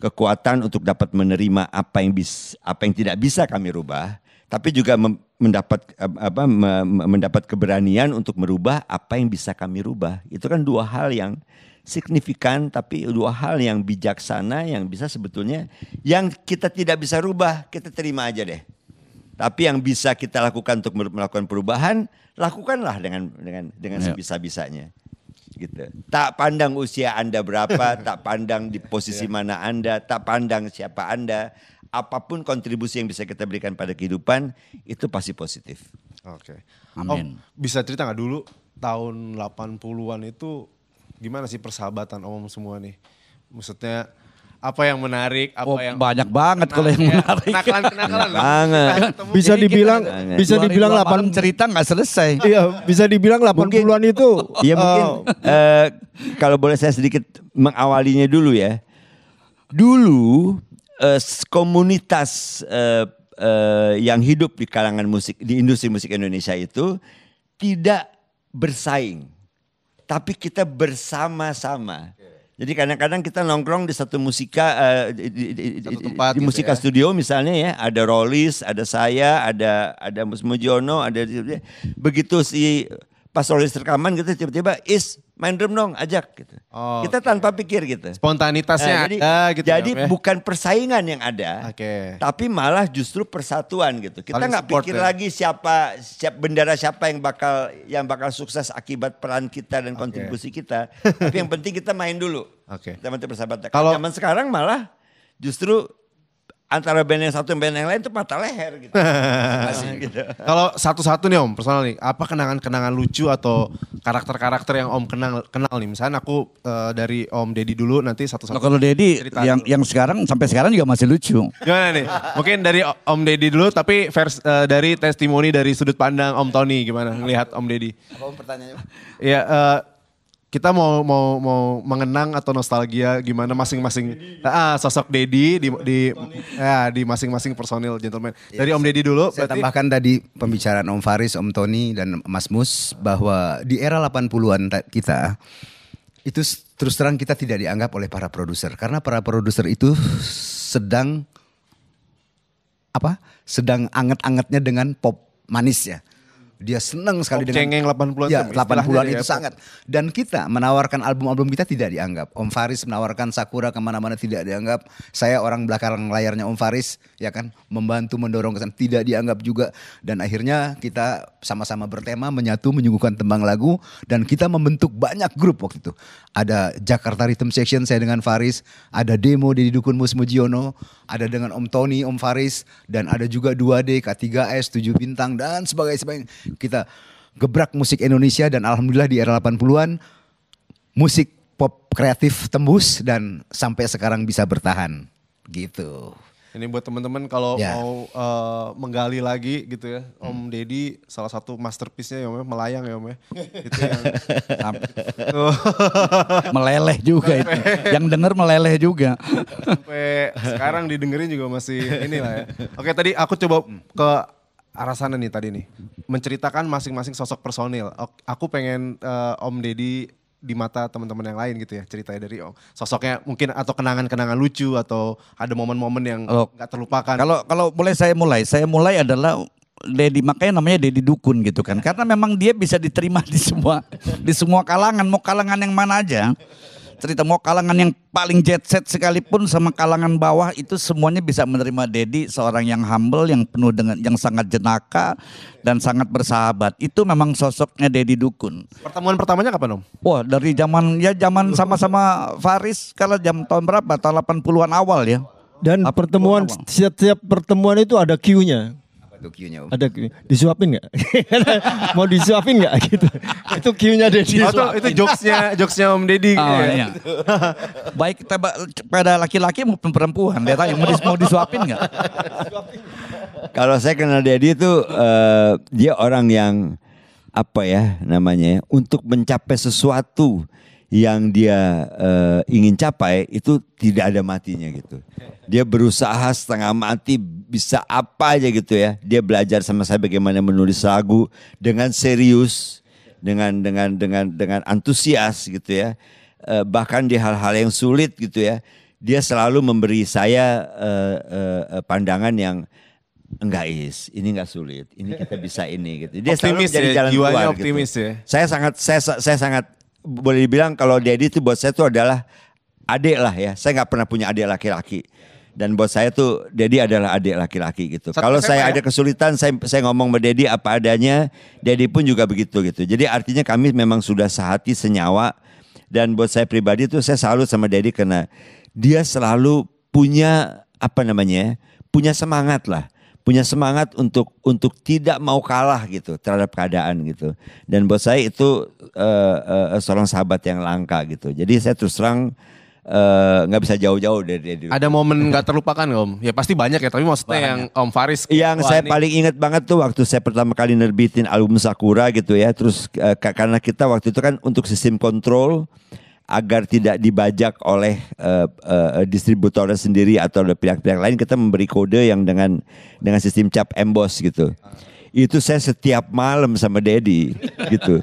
kekuatan untuk dapat menerima apa yang bis, apa yang tidak bisa kami rubah, tapi juga mendapat apa mendapat keberanian untuk merubah apa yang bisa kami rubah. Itu kan dua hal yang signifikan tapi dua hal yang bijaksana yang bisa sebetulnya yang kita tidak bisa rubah kita terima aja deh tapi yang bisa kita lakukan untuk melakukan perubahan, lakukanlah dengan dengan dengan ya. sebisa-bisanya. Gitu. Tak pandang usia Anda berapa, tak pandang di posisi ya. mana Anda, tak pandang siapa Anda, apapun kontribusi yang bisa kita berikan pada kehidupan itu pasti positif. Oke. Okay. Amin. Om, bisa cerita nggak dulu tahun 80-an itu gimana sih persahabatan om semua nih? Maksudnya apa yang menarik, apa oh, yang banyak banget kalau yang iya. menarik. Kenakalan-kenakalan banget. Bisa dibilang bisa dibilang 8 cerita nggak selesai. iya, bisa dibilang 80-an itu. Iya oh. mungkin uh, kalau boleh saya sedikit mengawalinya dulu ya. Dulu uh, komunitas uh, uh, yang hidup di kalangan musik di industri musik Indonesia itu tidak bersaing. Tapi kita bersama-sama. Jadi kadang-kadang kita nongkrong di satu musika uh, di, di, satu tempat di, di gitu musika ya. studio misalnya ya, ada Rollis, ada saya, ada ada Mus Mujono, ada begitu si pas oleh rekaman gitu tiba-tiba is main drum dong ajak gitu. Oh, kita okay. tanpa pikir gitu. Spontanitasnya nah, jadi, ada gitu. Ya, jadi ya. bukan persaingan yang ada. Okay. Tapi malah justru persatuan gitu. Kita nggak pikir ya. lagi siapa siap bendera siapa yang bakal yang bakal sukses akibat peran kita dan kontribusi okay. kita. tapi yang penting kita main dulu. Oke. Okay. Teman-teman persahabatan. Kalau zaman sekarang malah justru antara band yang satu dan band yang lain itu patah leher gitu. gitu. Kalau satu-satu nih Om, personal nih, apa kenangan-kenangan lucu atau karakter-karakter yang Om kenal kenal nih? Misalnya aku uh, dari Om Deddy dulu nanti satu-satu. kalau Deddy yang dulu. yang sekarang sampai sekarang juga masih lucu. Gimana nih? Mungkin dari Om Deddy dulu tapi vers uh, dari testimoni dari sudut pandang Om Tony gimana melihat Om Deddy? Apa Om pertanyaannya? Iya, uh, kita mau mau mau mengenang atau nostalgia gimana masing-masing ah, sosok Dedi di di ya di masing-masing personil gentleman. Dari Om Dedi dulu. Saya berarti... tambahkan tadi pembicaraan Om Faris, Om Tony dan Mas Mus bahwa di era 80-an kita itu terus terang kita tidak dianggap oleh para produser karena para produser itu sedang apa? Sedang anget-angetnya dengan pop manis ya. Dia senang sekali Om dengan cengeng 80-an. Ya, 80 ya, itu ya, sangat. Dan kita menawarkan album-album kita tidak dianggap. Om Faris menawarkan Sakura kemana-mana tidak dianggap. Saya orang belakang layarnya Om Faris ya kan membantu mendorong kesan tidak dianggap juga dan akhirnya kita sama-sama bertema menyatu menyuguhkan tembang lagu dan kita membentuk banyak grup waktu itu ada Jakarta Rhythm Section saya dengan Faris, ada demo di Dukun Mus Mujiono, ada dengan Om Tony, Om Faris, dan ada juga 2D, K3S, 7 Bintang, dan sebagainya. sebagainya. Kita gebrak musik Indonesia dan Alhamdulillah di era 80-an musik pop kreatif tembus dan sampai sekarang bisa bertahan gitu. Ini buat teman-teman kalau yeah. mau uh, menggali lagi gitu ya, hmm. Om Deddy salah satu masterpiece-nya ya Om ya, melayang ya Om ya. itu yang meleleh juga itu. yang denger meleleh juga. Sampai sekarang didengerin juga masih inilah ya. Oke, tadi aku coba ke arah sana nih tadi nih. Menceritakan masing-masing sosok personil. Aku pengen uh, Om Deddy di mata teman-teman yang lain gitu ya ceritanya dari oh, Sosoknya mungkin atau kenangan-kenangan lucu atau ada momen-momen yang oh. nggak oh, terlupakan. Kalau kalau boleh saya mulai, saya mulai adalah Dedi makanya namanya Dedi Dukun gitu kan. Karena memang dia bisa diterima di semua di semua kalangan, mau kalangan yang mana aja cerita mau kalangan yang paling jet set sekalipun sama kalangan bawah itu semuanya bisa menerima Dedi seorang yang humble, yang penuh dengan yang sangat jenaka dan sangat bersahabat. Itu memang sosoknya Dedi Dukun. Pertemuan pertamanya kapan, Om? Wah, dari zaman ya zaman sama-sama Faris kalau jam tahun berapa? Tahun 80-an awal ya. Dan pertemuan awal. setiap pertemuan itu ada Q-nya itu Q-nya? Om? Ada Disuapin nggak? Mau disuapin nggak gitu? itu Q-nya Dedi. Oh, itu, itu jokesnya jokesnya Om Dedi. Oh, ah, iya. iya. Baik kita pada laki-laki maupun perempuan. Dia tanya mau, mau disuapin nggak? Kalau saya kenal Dedi itu uh, dia orang yang apa ya namanya ya, untuk mencapai sesuatu yang dia uh, ingin capai itu tidak ada matinya gitu. Dia berusaha setengah mati bisa apa aja gitu ya. Dia belajar sama saya bagaimana menulis lagu dengan serius, dengan dengan dengan dengan antusias gitu ya. Uh, bahkan di hal-hal yang sulit gitu ya. Dia selalu memberi saya uh, uh, pandangan yang enggak is ini enggak sulit ini kita bisa ini gitu dia optimis selalu jadi ya, jalan keluar gitu. ya saya sangat saya saya sangat boleh dibilang kalau Dedi itu buat saya itu adalah adik lah ya. Saya nggak pernah punya adik laki-laki. Dan buat saya tuh Dedi adalah adik laki-laki gitu. Kalau saya ya? ada kesulitan saya saya ngomong sama Dedi apa adanya. Dedi pun juga begitu gitu. Jadi artinya kami memang sudah sehati senyawa dan buat saya pribadi tuh saya selalu sama Dedi karena dia selalu punya apa namanya? Ya, punya semangat lah punya semangat untuk untuk tidak mau kalah gitu terhadap keadaan gitu. Dan buat saya itu uh, uh, seorang sahabat yang langka gitu. Jadi saya terus terang eh, nggak uh, bisa jauh-jauh dari, dari ada momen nggak terlupakan om ya pasti banyak ya tapi maksudnya banyak. yang om Faris gitu. yang saya ini. paling ingat banget tuh waktu saya pertama kali nerbitin album Sakura gitu ya terus uh, karena kita waktu itu kan untuk sistem kontrol agar tidak dibajak oleh uh, uh, distributornya sendiri atau pihak-pihak lain kita memberi kode yang dengan dengan sistem cap emboss gitu. Uh itu saya setiap malam sama Dedi gitu.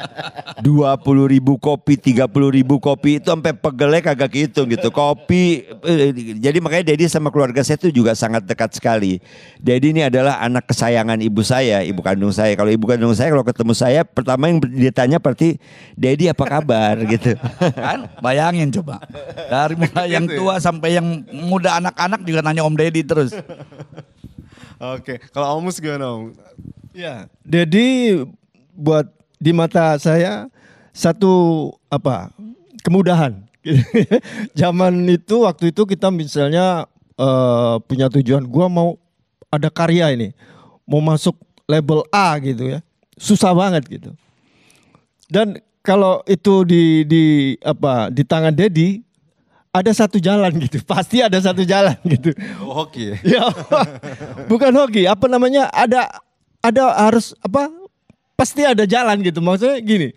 20 ribu kopi, 30 ribu kopi itu sampai pegelnya kagak hitung gitu. Kopi, eh, jadi makanya Dedi sama keluarga saya itu juga sangat dekat sekali. Dedi ini adalah anak kesayangan ibu saya, ibu kandung saya. Kalau ibu kandung saya kalau ketemu saya pertama yang ditanya pasti Dedi apa kabar gitu. Kan bayangin coba. Dari mulai yang gitu ya? tua sampai yang muda anak-anak juga nanya Om Dedi terus. Oke, okay. kalau Omus gimana Om? Ya. Jadi buat di mata saya satu apa kemudahan. Zaman itu waktu itu kita misalnya uh, punya tujuan gua mau ada karya ini, mau masuk label A gitu ya. Susah banget gitu. Dan kalau itu di di apa di tangan Dedi ada satu jalan gitu, pasti ada satu jalan gitu. Oh, hoki. Ya, bukan hoki, apa namanya? Ada ada harus apa pasti ada jalan gitu maksudnya gini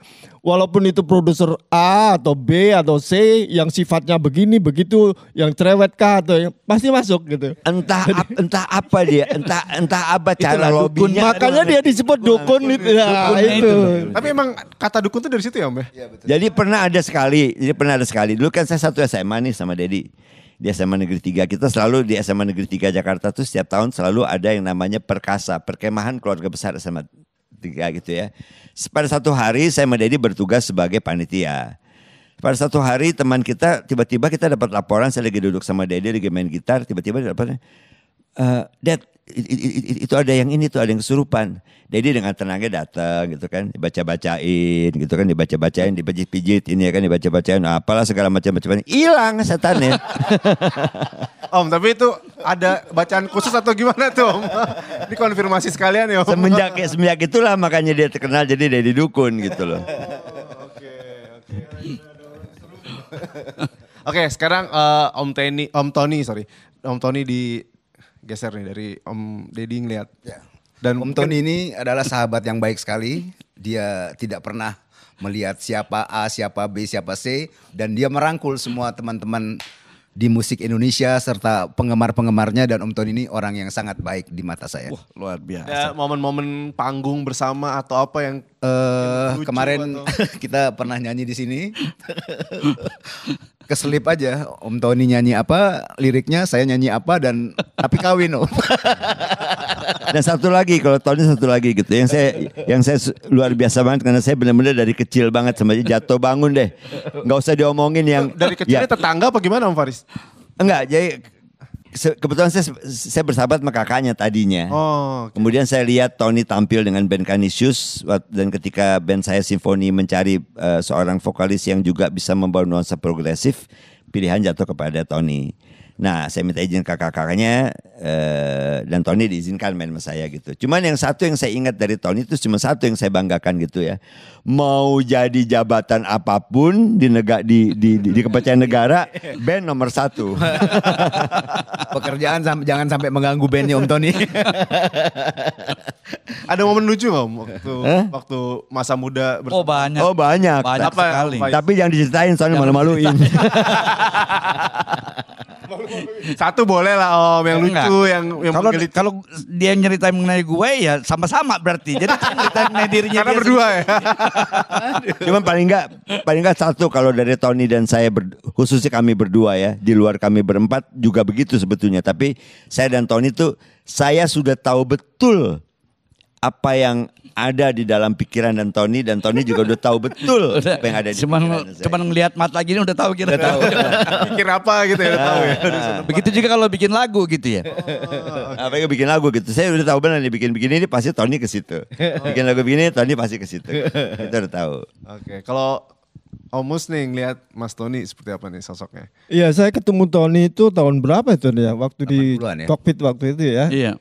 walaupun itu produser A atau B atau C yang sifatnya begini begitu yang cerewet kah atau yang pasti masuk gitu entah ap, entah apa dia entah entah apa cara lobbynya makanya dia disebut dukun, dukun, dukun, nah, ya, dukun itu. itu tapi emang kata dukun itu dari situ ya Om ya, betul. jadi pernah ada sekali jadi pernah ada sekali dulu kan saya satu SMA nih sama Dedi di SMA Negeri 3. Kita selalu di SMA Negeri 3 Jakarta tuh setiap tahun selalu ada yang namanya perkasa, perkemahan keluarga besar SMA 3 gitu ya. Pada satu hari saya sama Deddy bertugas sebagai panitia. Pada satu hari teman kita tiba-tiba kita dapat laporan saya lagi duduk sama Dedi lagi main gitar tiba-tiba dapat uh, Dad itu ada yang ini tuh ada yang kesurupan. Jadi dengan tenangnya datang gitu kan, dibaca-bacain gitu kan, dibaca-bacain, dipijit-pijit ini ya kan, dibaca-bacain, apalah segala macam-macam. Hilang setannya. om, tapi itu ada bacaan khusus atau gimana tuh Om? Ini konfirmasi sekalian ya Om. Semenjak, semenjak itulah makanya dia terkenal jadi dia Dukun gitu loh. Oke, oke. Oke, sekarang uh, Om Tony, Om Tony sorry, Om Tony di geser nih dari Om Deddy ngeliat. Ya. Dan Om Tony ini adalah sahabat yang baik sekali. Dia tidak pernah melihat siapa A, siapa B, siapa C dan dia merangkul semua teman-teman di musik Indonesia serta penggemar-penggemarnya dan Om Ton ini orang yang sangat baik di mata saya. Wah, luar biasa. momen-momen panggung bersama atau apa yang, uh, kemarin atau... kita pernah nyanyi di sini. keselip aja Om Tony nyanyi apa liriknya saya nyanyi apa dan tapi kawin Om dan satu lagi kalau Tony satu lagi gitu yang saya yang saya luar biasa banget karena saya benar-benar dari kecil banget sama jatuh bangun deh nggak usah diomongin yang dari kecilnya ya. tetangga apa gimana Om Faris Enggak, jadi kebetulan saya saya bersahabat sama kakaknya tadinya. Oh. Okay. Kemudian saya lihat Tony tampil dengan band Canisius dan ketika band saya Simfoni mencari uh, seorang vokalis yang juga bisa membawa nuansa progresif, pilihan jatuh kepada Tony. Nah, saya minta izin kakak-kakaknya uh, dan Tony diizinkan main sama saya gitu. Cuman yang satu yang saya ingat dari Tony itu cuma satu yang saya banggakan gitu ya mau jadi jabatan apapun di negara di, di, di, di kepercayaan negara band nomor satu pekerjaan sam jangan sampai mengganggu bandnya Om Tony ada momen lucu om waktu eh? waktu masa muda ber- oh banyak oh banyak, banyak apa, sekali tapi yang diceritain soalnya malu-maluin Satu boleh lah om yang Enggak. lucu yang yang kalau kalau dia nyeritain mengenai gue ya sama-sama berarti. Jadi cerita mengenai dirinya Karena berdua sendiri. ya. Cuman paling enggak paling enggak satu kalau dari Tony dan saya ber, khususnya kami berdua ya, di luar kami berempat juga begitu sebetulnya, tapi saya dan Tony tuh saya sudah tahu betul apa yang ada di dalam pikiran dan Tony dan Tony juga udah tahu betul udah, apa yang ada di cuman, pikiran. Cuman ngelihat mata gini udah tahu kira tahu. Pikir apa gitu ya, udah tahu ya. Nah. Begitu juga kalau bikin lagu gitu ya. Oh, Apa yang bikin lagu gitu. Saya udah tahu benar nih bikin begini ini pasti Tony ke situ. Bikin lagu begini Tony pasti ke situ. Kita udah tahu. Oke, kalau Omus nih ngeliat Mas Tony seperti apa nih sosoknya? Iya, saya ketemu Tony itu tahun berapa itu nih ya? Waktu di ya? kokpit waktu itu ya. Iya.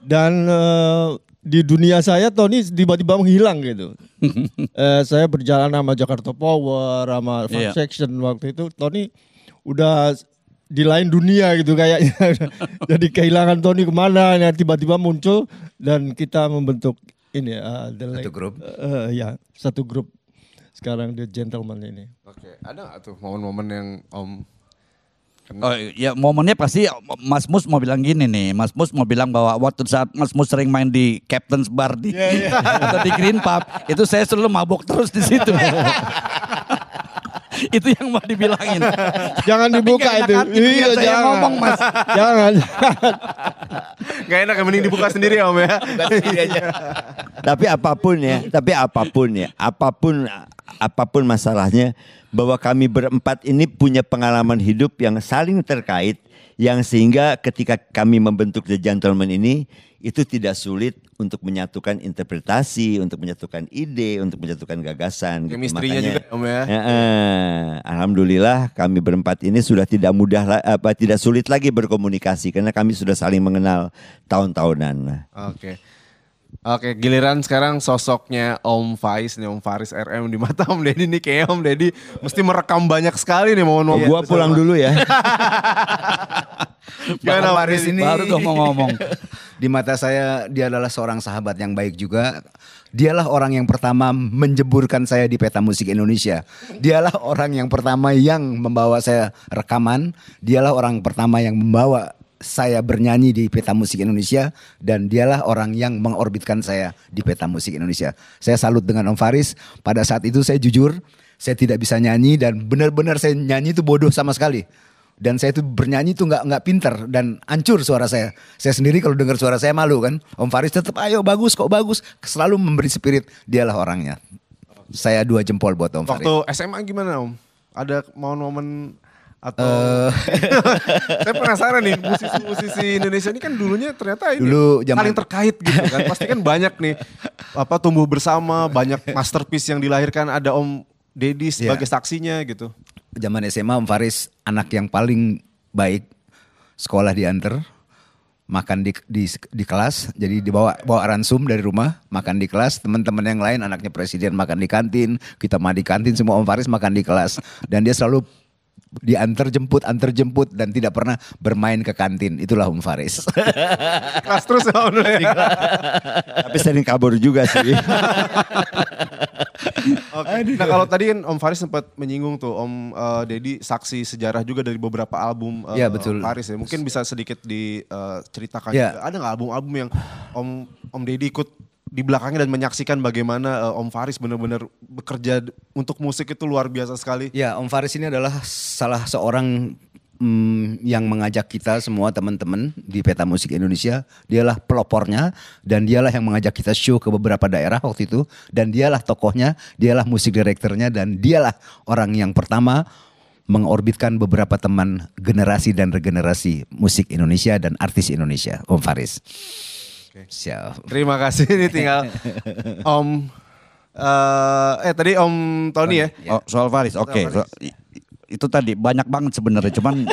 Dan uh, di dunia saya Tony tiba-tiba menghilang gitu. eh, saya berjalan sama Jakarta Power, sama Fun yeah. Section waktu itu Tony udah di lain dunia gitu kayaknya. Jadi kehilangan Tony kemana? Ya tiba-tiba muncul dan kita membentuk ini uh, satu like, grup. Uh, ya satu grup sekarang the gentleman ini. Oke, okay. ada tuh momen-momen yang Om Oh, ya momennya pasti Mas Mus mau bilang gini nih, Mas Mus mau bilang bahwa waktu saat Mas Mus sering main di Captain's Bar di yeah, iya. yeah. atau di Green Pub, itu saya selalu mabok terus di situ. itu yang mau dibilangin. Jangan Tapi dibuka itu. Iya, jangan. ngomong, Mas. jangan. Gak enak, ya, mending dibuka sendiri ya, Om ya. Tapi apapun ya, tapi apapun ya, apapun apapun masalahnya bahwa kami berempat ini punya pengalaman hidup yang saling terkait yang sehingga ketika kami membentuk The Gentleman ini itu tidak sulit untuk menyatukan interpretasi, untuk menyatukan ide, untuk menyatukan gagasan. Gitu. juga Om ya. ya eh, Alhamdulillah kami berempat ini sudah tidak mudah apa tidak sulit lagi berkomunikasi karena kami sudah saling mengenal tahun-tahunan. Oke. Okay. Oke, giliran sekarang sosoknya Om Faiz nih, Om Faris RM di mata Om Deddy nih kayak Om Deddy mesti merekam banyak sekali nih mau ngomong. Iya, gua gitu. pulang dulu ya. Gimana Faris ini? Baru tuh mau ngomong. Di mata saya dia adalah seorang sahabat yang baik juga. Dialah orang yang pertama menjeburkan saya di peta musik Indonesia. Dialah orang yang pertama yang membawa saya rekaman. Dialah orang pertama yang membawa saya bernyanyi di peta musik Indonesia dan dialah orang yang mengorbitkan saya di peta musik Indonesia. Saya salut dengan Om Faris. Pada saat itu saya jujur, saya tidak bisa nyanyi dan benar-benar saya nyanyi itu bodoh sama sekali. Dan saya itu bernyanyi itu nggak nggak pinter dan ancur suara saya. Saya sendiri kalau dengar suara saya malu kan. Om Faris tetap ayo bagus kok bagus. Selalu memberi spirit dialah orangnya. Saya dua jempol buat Om Waktu Faris. Waktu SMA gimana Om? Ada momen-momen atau uh, saya penasaran nih musisi-musisi Indonesia ini kan dulunya ternyata ini Dulu zaman, saling terkait gitu kan pasti kan banyak nih apa tumbuh bersama banyak masterpiece yang dilahirkan ada Om Deddy iya. sebagai yeah. saksinya gitu zaman SMA Om Faris anak yang paling baik sekolah diantar makan di, di di kelas jadi dibawa bawa ransum dari rumah makan di kelas teman-teman yang lain anaknya presiden makan di kantin kita mandi kantin semua Om Faris makan di kelas dan dia selalu diantar jemput, antar jemput dan tidak pernah bermain ke kantin. Itulah Om Faris. Kelas terus ya, Om. Ya. Iya. Tapi sering kabur juga sih. okay. Nah kalau tadi kan Om Faris sempat menyinggung tuh Om uh, Deddy saksi sejarah juga dari beberapa album uh, ya, betul. Faris ya. Mungkin bisa sedikit diceritakan. Eh, uh, ya. Ada nggak album-album yang Om Om Deddy ikut di belakangnya dan menyaksikan bagaimana uh, Om Faris benar-benar bekerja untuk musik itu luar biasa sekali. Ya, Om Faris ini adalah salah seorang mm, yang mengajak kita semua teman-teman di peta musik Indonesia. Dialah pelopornya dan dialah yang mengajak kita show ke beberapa daerah waktu itu dan dialah tokohnya, dialah musik direkturnya dan dialah orang yang pertama mengorbitkan beberapa teman generasi dan regenerasi musik Indonesia dan artis Indonesia, Om Faris. Oke. Okay. Siap. Terima kasih ini tinggal Om uh, eh tadi Om Tony ya. Oh, soal Faris. Oke. Okay. So, itu tadi banyak banget sebenarnya cuman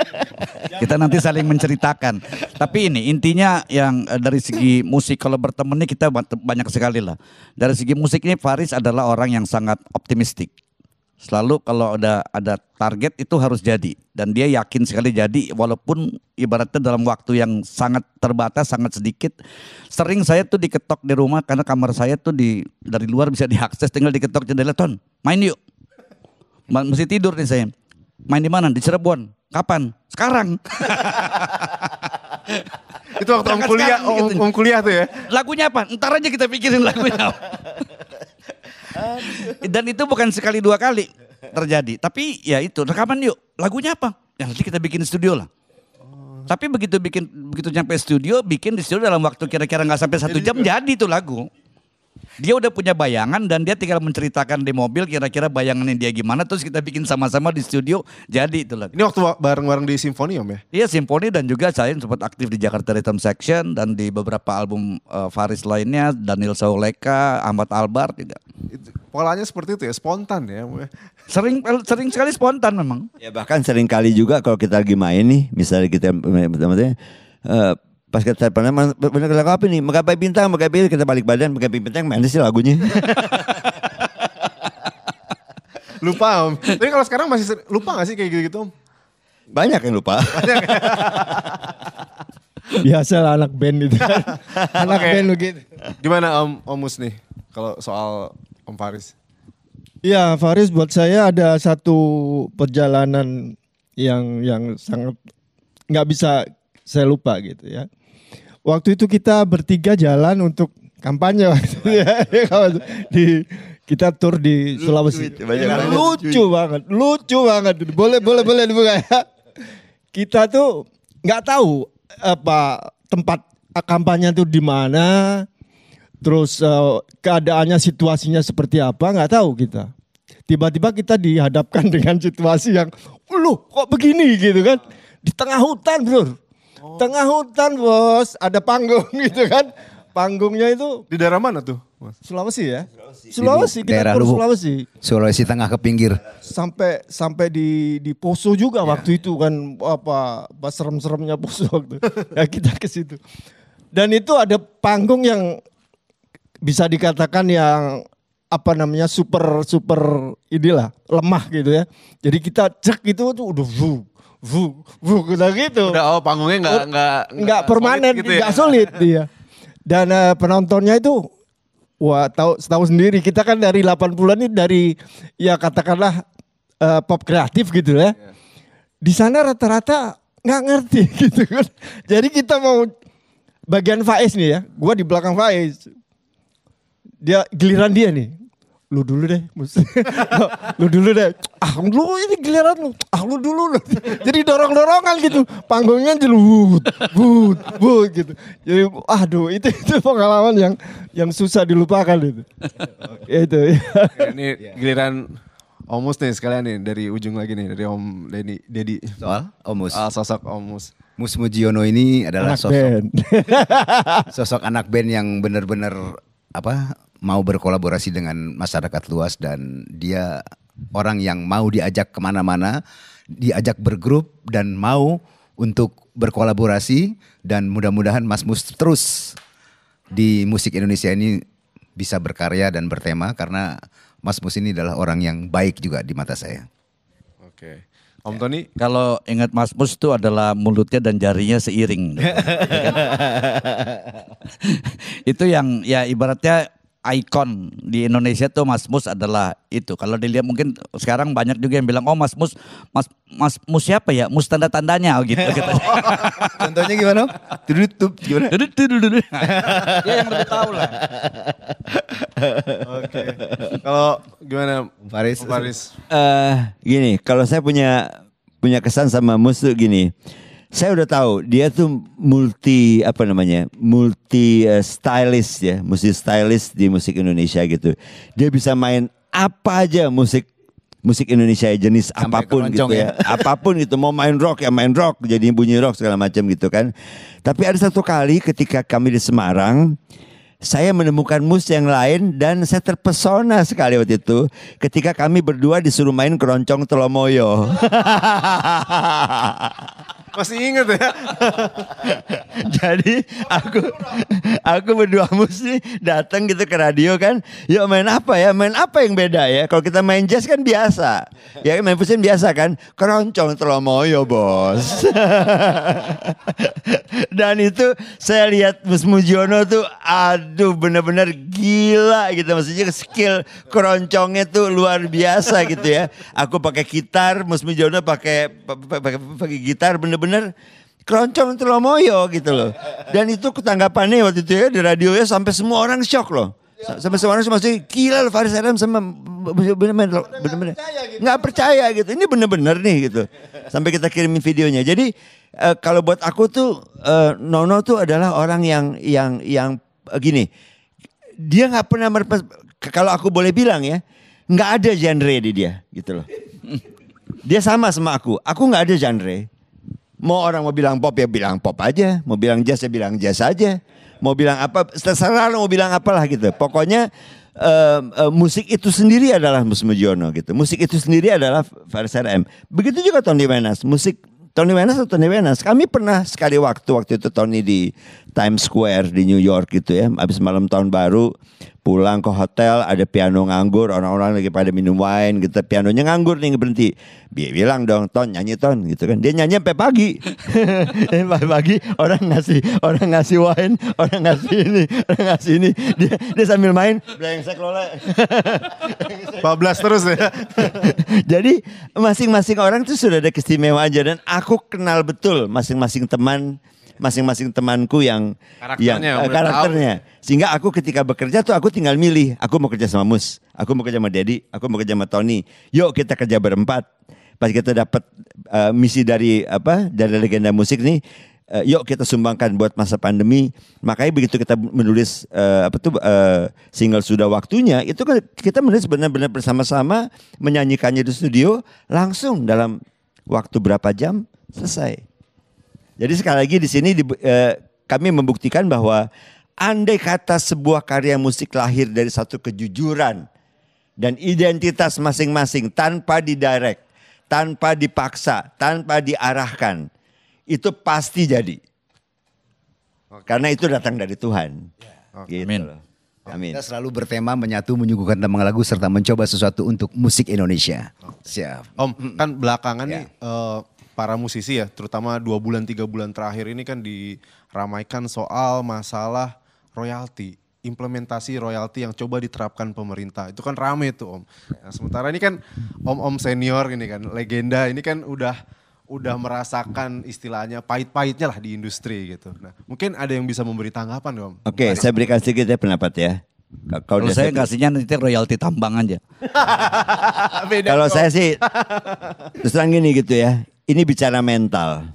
kita nanti saling menceritakan. Tapi ini intinya yang eh, dari segi musik kalau ini kita banyak sekali lah. Dari segi musik ini Faris adalah orang yang sangat optimistik selalu kalau ada ada target itu harus jadi dan dia yakin sekali jadi walaupun ibaratnya dalam waktu yang sangat terbatas sangat sedikit sering saya tuh diketok di rumah karena kamar saya tuh di dari luar bisa diakses tinggal diketok jendela ton main yuk masih tidur nih saya main di mana di Cirebon kapan sekarang itu waktu om kuliah om, gitu. om kuliah tuh ya lagunya apa ntar aja kita pikirin lagunya Dan itu bukan sekali dua kali terjadi. Tapi ya itu rekaman yuk. Lagunya apa? Ya nanti kita bikin studio lah. Tapi begitu bikin begitu nyampe studio, bikin di studio dalam waktu kira-kira nggak -kira sampai satu jam jadi itu lagu. Dia udah punya bayangan dan dia tinggal menceritakan di mobil kira-kira bayangannya dia gimana terus kita bikin sama-sama di studio jadi itu lagu. Ini waktu bareng-bareng di Simfoni Om ya? Iya Simfoni dan juga saya sempat aktif di Jakarta Rhythm Section dan di beberapa album uh, Faris lainnya Daniel Sauleka, Ahmad Albar juga. Gitu. Itu, polanya seperti itu ya, spontan ya. ya? Sering eh, sering sekali spontan memang. Ya bahkan sering kali juga kalau kita lagi main nih, misalnya kita teman-teman eh, uh, Pas kita pernah benar kita apa nih? Menggapai bintang, menggapai bintang kita balik badan, menggapai bintang mana sih lagunya? lupa om. Tapi kalau sekarang masih lupa gak sih kayak gitu-gitu om? Banyak yang lupa. Banyak. Ya? Biasa lah anak band itu. anak okay. band begitu. Gimana om Om nih kalau soal Om Faris? Iya Faris buat saya ada satu perjalanan yang yang sangat nggak bisa saya lupa gitu ya waktu itu kita bertiga jalan untuk kampanye waktu ya. di kita tur di Sulawesi. Nah, lucu, lucu banget, lucu banget. Boleh, boleh, boleh dibuka ya. Kita tuh nggak tahu apa tempat kampanye tuh di mana, terus uh, keadaannya situasinya seperti apa nggak tahu kita. Tiba-tiba kita dihadapkan dengan situasi yang, lu kok begini gitu kan? Di tengah hutan, bro Oh. Tengah hutan bos, ada panggung gitu kan. Panggungnya itu. Di daerah mana tuh? Sulawesi ya. Sulawesi, Sulawesi kita Sulawesi. Sulawesi Tengah ke pinggir. Sampai sampai di di Poso juga yeah. waktu itu kan apa, pas serem-seremnya Poso waktu. ya kita ke situ. Dan itu ada panggung yang bisa dikatakan yang apa namanya super super inilah lemah gitu ya. Jadi kita cek itu tuh udah vu vu udah gitu. Udah oh panggungnya nggak oh, nggak nggak permanen, nggak gitu ya? sulit dia. Dan uh, penontonnya itu wah tahu tahu sendiri kita kan dari 80-an ini dari ya katakanlah uh, pop kreatif gitu ya. Iya. Di sana rata-rata nggak ngerti gitu kan. Jadi kita mau bagian Faiz nih ya, gua di belakang Faiz. Dia giliran dia nih, lu dulu deh lu dulu deh ah lu ini giliran lu ah lu dulu lu jadi dorong dorongan gitu panggungnya jadi but but but gitu jadi aduh itu itu pengalaman yang yang susah dilupakan itu okay. itu ya. ini ya. giliran Omus nih sekalian nih dari ujung lagi nih dari Om Dedi Dedi soal Omus uh, sosok Omus Mus Mujiono ini adalah anak sosok band. sosok anak band yang benar-benar apa mau berkolaborasi dengan masyarakat luas dan dia orang yang mau diajak kemana-mana, diajak bergrup dan mau untuk berkolaborasi dan mudah-mudahan Mas Mus terus di musik Indonesia ini bisa berkarya dan bertema karena Mas Mus ini adalah orang yang baik juga di mata saya. Oke. Om Tony, ya, kalau ingat Mas Mus itu adalah mulutnya dan jarinya seiring. itu yang ya ibaratnya ikon di Indonesia tuh Mas Mus adalah itu. Kalau dilihat mungkin sekarang banyak juga yang bilang oh Mas Mus Mas Mas Mus siapa ya? Mus tanda tandanya oh, gitu. gitu. Contohnya gimana? Tutup gimana? Tudutududud. Dia yang lebih tahu lah. Oke. Kalau gimana Faris? Faris. Eh gini, kalau saya punya punya kesan sama Mus tuh gini saya udah tahu dia tuh multi apa namanya multi uh, stylist ya musik stylist di musik Indonesia gitu dia bisa main apa aja musik musik Indonesia jenis Sampai apapun gitu ya, ya. apapun gitu mau main rock ya main rock jadi bunyi rock segala macam gitu kan tapi ada satu kali ketika kami di Semarang saya menemukan mus yang lain dan saya terpesona sekali waktu itu ketika kami berdua disuruh main keroncong telomoyo. Masih inget ya? Jadi aku aku berdua musi datang gitu ke radio kan. Yuk main apa ya? Main apa yang beda ya? Kalau kita main jazz kan biasa. Ya kan, main fusion biasa kan. Keroncong telomoyo bos. Dan itu saya lihat Musmujono Mujono tuh aduh bener-bener gila gitu. Maksudnya skill keroncongnya tuh luar biasa gitu ya. Aku pakai gitar, Musmujono Mujono pakai pakai gitar bener-bener benar-benar keroncong telomoyo gitu loh. Dan itu ketanggapannya waktu itu ya di radio ya sampai semua orang shock loh. Ya. Sampai semua orang masih gila loh Faris Adam sama bener-bener bener-bener gitu. nggak percaya, gitu. Ini bener-bener nih gitu. Sampai kita kirimin videonya. Jadi uh, kalau buat aku tuh uh, Nono tuh adalah orang yang yang yang uh, gini. Dia nggak pernah merpes, kalau aku boleh bilang ya, nggak ada genre di dia gitu loh. Dia sama sama aku. Aku nggak ada genre Mau orang mau bilang pop ya bilang pop aja, mau bilang jazz ya bilang jazz aja, mau bilang apa terserah mau bilang apalah gitu. Pokoknya uh, uh, musik itu sendiri adalah Mus Mujono gitu. Musik itu sendiri adalah Faris RM. Begitu juga Tony Wenas, musik Tony Wenas atau Tony Wenas. Kami pernah sekali waktu waktu itu Tony di Times Square di New York gitu ya. Habis malam tahun baru pulang ke hotel ada piano nganggur orang-orang lagi pada minum wine gitu pianonya nganggur nih berhenti dia bilang dong ton nyanyi ton gitu kan dia nyanyi sampai pagi sampai pagi orang ngasih orang ngasih wine orang ngasih ini orang ngasih ini dia dia sambil main brengsek lole 14 terus ya jadi masing-masing orang tuh sudah ada keistimewaan aja dan aku kenal betul masing-masing teman masing-masing temanku yang karakternya, yang, uh, karakternya. sehingga aku ketika bekerja tuh aku tinggal milih aku mau kerja sama Mus aku mau kerja sama Dedi aku mau kerja sama Tony yuk kita kerja berempat pas kita dapat uh, misi dari apa dari legenda musik nih uh, yuk kita sumbangkan buat masa pandemi. Makanya begitu kita menulis uh, apa tuh uh, single sudah waktunya, itu kan kita menulis benar-benar bersama-sama menyanyikannya di studio langsung dalam waktu berapa jam selesai. Jadi sekali lagi di sini di, eh, kami membuktikan bahwa andai kata sebuah karya musik lahir dari satu kejujuran dan identitas masing-masing tanpa didirect, tanpa dipaksa, tanpa diarahkan, itu pasti jadi. Oke. Karena itu datang dari Tuhan. Ya. Oke. Gitu. Amin. Amin. Kita selalu bertema menyatu menyuguhkan tembang lagu serta mencoba sesuatu untuk musik Indonesia. Oke. Siap. Om, kan belakangan ya. nih uh, para musisi ya, terutama dua bulan tiga bulan terakhir ini kan diramaikan soal masalah royalti, implementasi royalti yang coba diterapkan pemerintah. Itu kan rame itu om. Nah, sementara ini kan om-om senior ini kan legenda ini kan udah udah merasakan istilahnya pahit-pahitnya lah di industri gitu. Nah, mungkin ada yang bisa memberi tanggapan om. Oke, okay, saya berikan sedikit ya pendapat ya. Kalau saya kasihnya nanti royalti tambang aja. Kalau saya sih terus gini gitu ya ini bicara mental.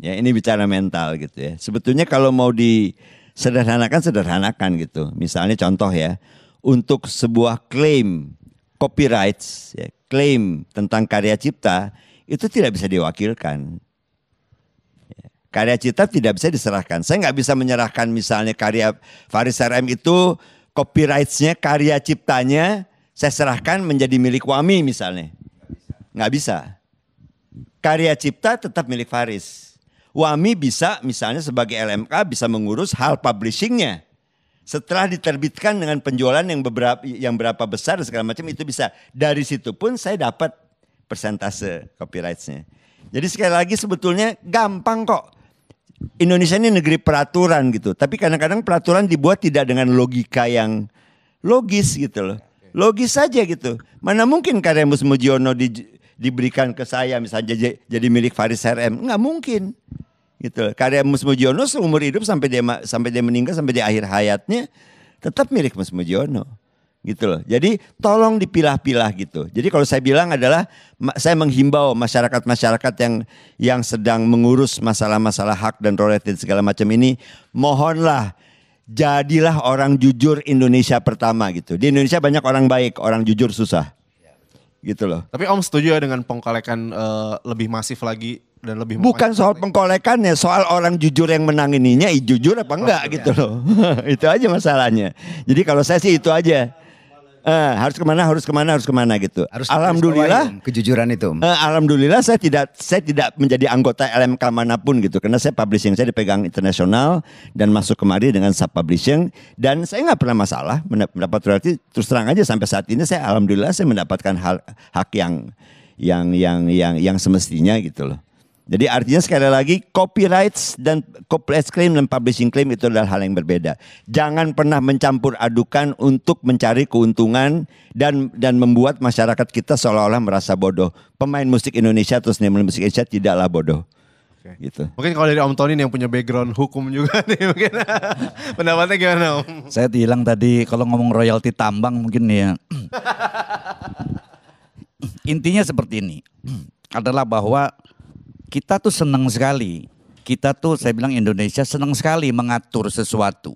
Ya, ini bicara mental gitu ya. Sebetulnya kalau mau disederhanakan sederhanakan gitu. Misalnya contoh ya, untuk sebuah klaim copyrights, ya, klaim tentang karya cipta itu tidak bisa diwakilkan. Ya, karya cipta tidak bisa diserahkan. Saya nggak bisa menyerahkan misalnya karya Faris RM itu copyrightsnya karya ciptanya saya serahkan menjadi milik Wami misalnya. Nggak bisa. Nggak bisa karya cipta tetap milik Faris. Wami bisa misalnya sebagai LMK bisa mengurus hal publishingnya. Setelah diterbitkan dengan penjualan yang beberapa yang berapa besar segala macam itu bisa. Dari situ pun saya dapat persentase copyrightsnya. Jadi sekali lagi sebetulnya gampang kok. Indonesia ini negeri peraturan gitu. Tapi kadang-kadang peraturan dibuat tidak dengan logika yang logis gitu loh. Logis saja gitu. Mana mungkin karya Mus Mujiono di diberikan ke saya misalnya jadi, jadi milik Faris RM nggak mungkin gitu karya Mus Mujiono seumur hidup sampai dia sampai dia meninggal sampai di akhir hayatnya tetap milik Mus Mujiono gitu loh jadi tolong dipilah-pilah gitu jadi kalau saya bilang adalah saya menghimbau masyarakat-masyarakat yang yang sedang mengurus masalah-masalah hak dan royalti segala macam ini mohonlah jadilah orang jujur Indonesia pertama gitu di Indonesia banyak orang baik orang jujur susah gitu loh. Tapi Om setuju ya dengan pengkolekan uh, lebih masif lagi dan lebih bukan soal pengkolekannya, soal orang jujur yang menang ininya, jujur apa oh, enggak oh, gitu ya. loh. itu aja masalahnya. Jadi kalau saya sih itu aja. Eh, harus kemana harus kemana harus kemana gitu. Harus alhamdulillah kejujuran itu. Eh, alhamdulillah saya tidak saya tidak menjadi anggota LMK manapun gitu karena saya publishing saya dipegang internasional dan masuk kemari dengan sub publishing dan saya nggak pernah masalah mendapat royalti terus terang aja sampai saat ini saya alhamdulillah saya mendapatkan hal, hak yang yang yang yang yang semestinya gitu loh. Jadi artinya sekali lagi copyrights dan copyright claim dan publishing claim itu adalah hal yang berbeda. Jangan pernah mencampur adukan untuk mencari keuntungan dan dan membuat masyarakat kita seolah-olah merasa bodoh. Pemain musik Indonesia terus seniman musik Indonesia tidaklah bodoh. Oke. Gitu. Mungkin kalau dari Om Tony yang punya background hukum juga nih mungkin. Pendapatnya gimana Om? Saya bilang tadi kalau ngomong royalti tambang mungkin ya. Intinya seperti ini. Adalah bahwa kita tuh senang sekali. Kita tuh saya bilang Indonesia senang sekali mengatur sesuatu.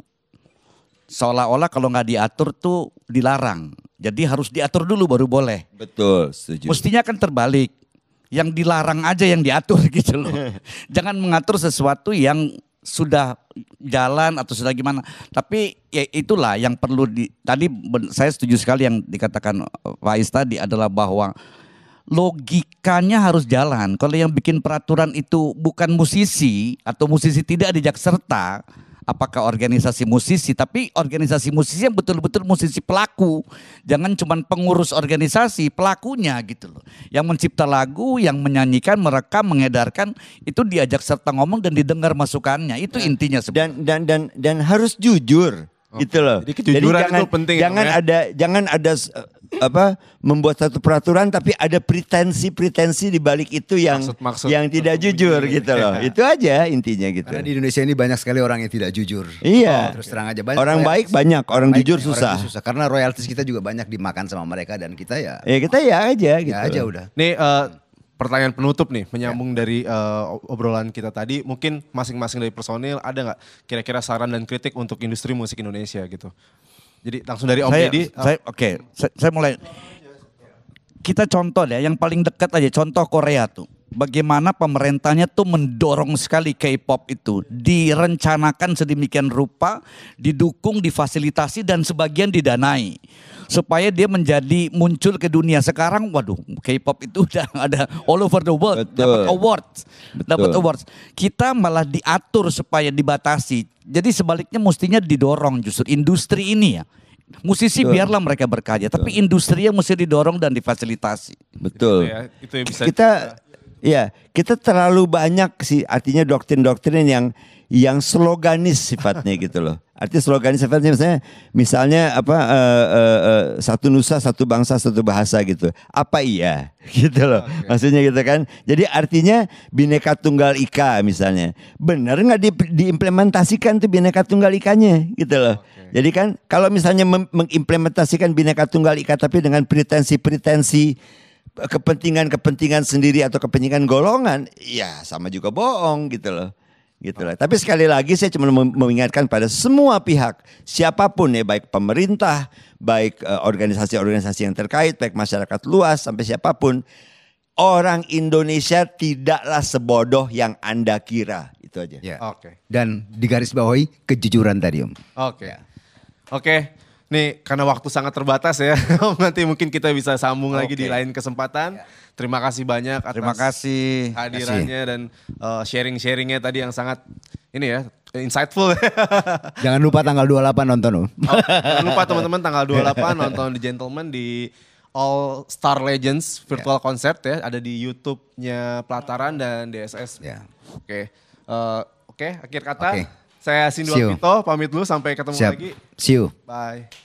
Seolah-olah kalau nggak diatur tuh dilarang. Jadi harus diatur dulu baru boleh. Betul, setuju. Mestinya kan terbalik. Yang dilarang aja yang diatur gitu loh. Jangan mengatur sesuatu yang sudah jalan atau sudah gimana. Tapi ya itulah yang perlu di, tadi saya setuju sekali yang dikatakan Faiz eh, tadi adalah bahwa logikanya harus jalan. Kalau yang bikin peraturan itu bukan musisi atau musisi tidak diajak serta, apakah organisasi musisi, tapi organisasi musisi yang betul-betul musisi pelaku. Jangan cuma pengurus organisasi, pelakunya gitu loh. Yang mencipta lagu, yang menyanyikan, merekam, mengedarkan, itu diajak serta ngomong dan didengar masukannya. Itu nah, intinya sebenarnya. Dan dan dan dan harus jujur gitu loh. Jadi kejujuran Jadi jangan, itu penting. Ya, jangan ya? ada jangan ada eh, apa membuat satu peraturan tapi ada pretensi-pretensi di balik itu yang maksud, maksud, yang tidak maksud, jujur gitu gitu loh. Itu aja intinya gitu. Karena di Indonesia ini banyak sekali orang yang tidak jujur. Iya. Oh, terus terang aja banyak. Orang baik banyak, orang baik, jujur susah. Orang susah karena royalties kita juga banyak dimakan sama mereka dan kita ya. Ya kita ya aja ya gitu. Ya aja udah. Nih uh, pertanyaan penutup nih, menyambung ya. dari uh, obrolan kita tadi, mungkin masing-masing dari personil ada nggak kira-kira saran dan kritik untuk industri musik Indonesia gitu? Jadi langsung dari Om saya, Deddy. Saya, ah, Oke, okay. saya, saya mulai. Kita contoh deh, yang paling dekat aja contoh Korea tuh bagaimana pemerintahnya tuh mendorong sekali K-pop itu. Direncanakan sedemikian rupa, didukung, difasilitasi dan sebagian didanai. Supaya dia menjadi muncul ke dunia. Sekarang waduh K-pop itu udah ada all over the world. Dapat awards. Dapat awards. Kita malah diatur supaya dibatasi. Jadi sebaliknya mestinya didorong justru industri ini ya. Musisi Betul. biarlah mereka berkarya, tapi industri yang mesti didorong dan difasilitasi. Betul. Itu ya, itu yang bisa kita Iya, kita terlalu banyak sih artinya doktrin-doktrin yang yang sloganis sifatnya gitu loh. Artinya sloganis sifatnya misalnya misalnya apa uh, uh, uh, satu nusa satu bangsa satu bahasa gitu. Apa iya gitu loh. Okay. Maksudnya gitu kan. Jadi artinya bineka tunggal ika misalnya. Benar nggak di, diimplementasikan tuh bineka tunggal ikanya gitu loh. Okay. Jadi kan kalau misalnya mengimplementasikan bineka tunggal ika tapi dengan pretensi-pretensi kepentingan-kepentingan sendiri atau kepentingan golongan, ya sama juga bohong gitu loh. Gitu loh. Tapi sekali lagi saya cuma mengingatkan pada semua pihak, siapapun ya baik pemerintah, baik eh, organisasi-organisasi yang terkait, baik masyarakat luas sampai siapapun, orang Indonesia tidaklah sebodoh yang Anda kira. Itu aja. Ya. Oke. Okay. Dan digarisbawahi kejujuran tadi, Om. Oke. Okay. Ya. Oke. Okay. Ini karena waktu sangat terbatas ya. Nanti mungkin kita bisa sambung okay. lagi di lain kesempatan. Ya. Terima kasih banyak atas Terima kasih. hadirannya kasih. dan uh, sharing-sharingnya tadi yang sangat ini ya insightful. jangan lupa tanggal 28 nonton. Um. Oh, jangan lupa teman-teman tanggal 28 nonton The Gentleman di All Star Legends virtual yeah. concert ya ada di YouTube-nya Pelataran dan DSS. Yeah. Oke. Okay. Uh, eh, Oke, okay, akhir kata. Okay. Saya Sindu Pito, pamit dulu sampai ketemu Siap. lagi. See you. Bye.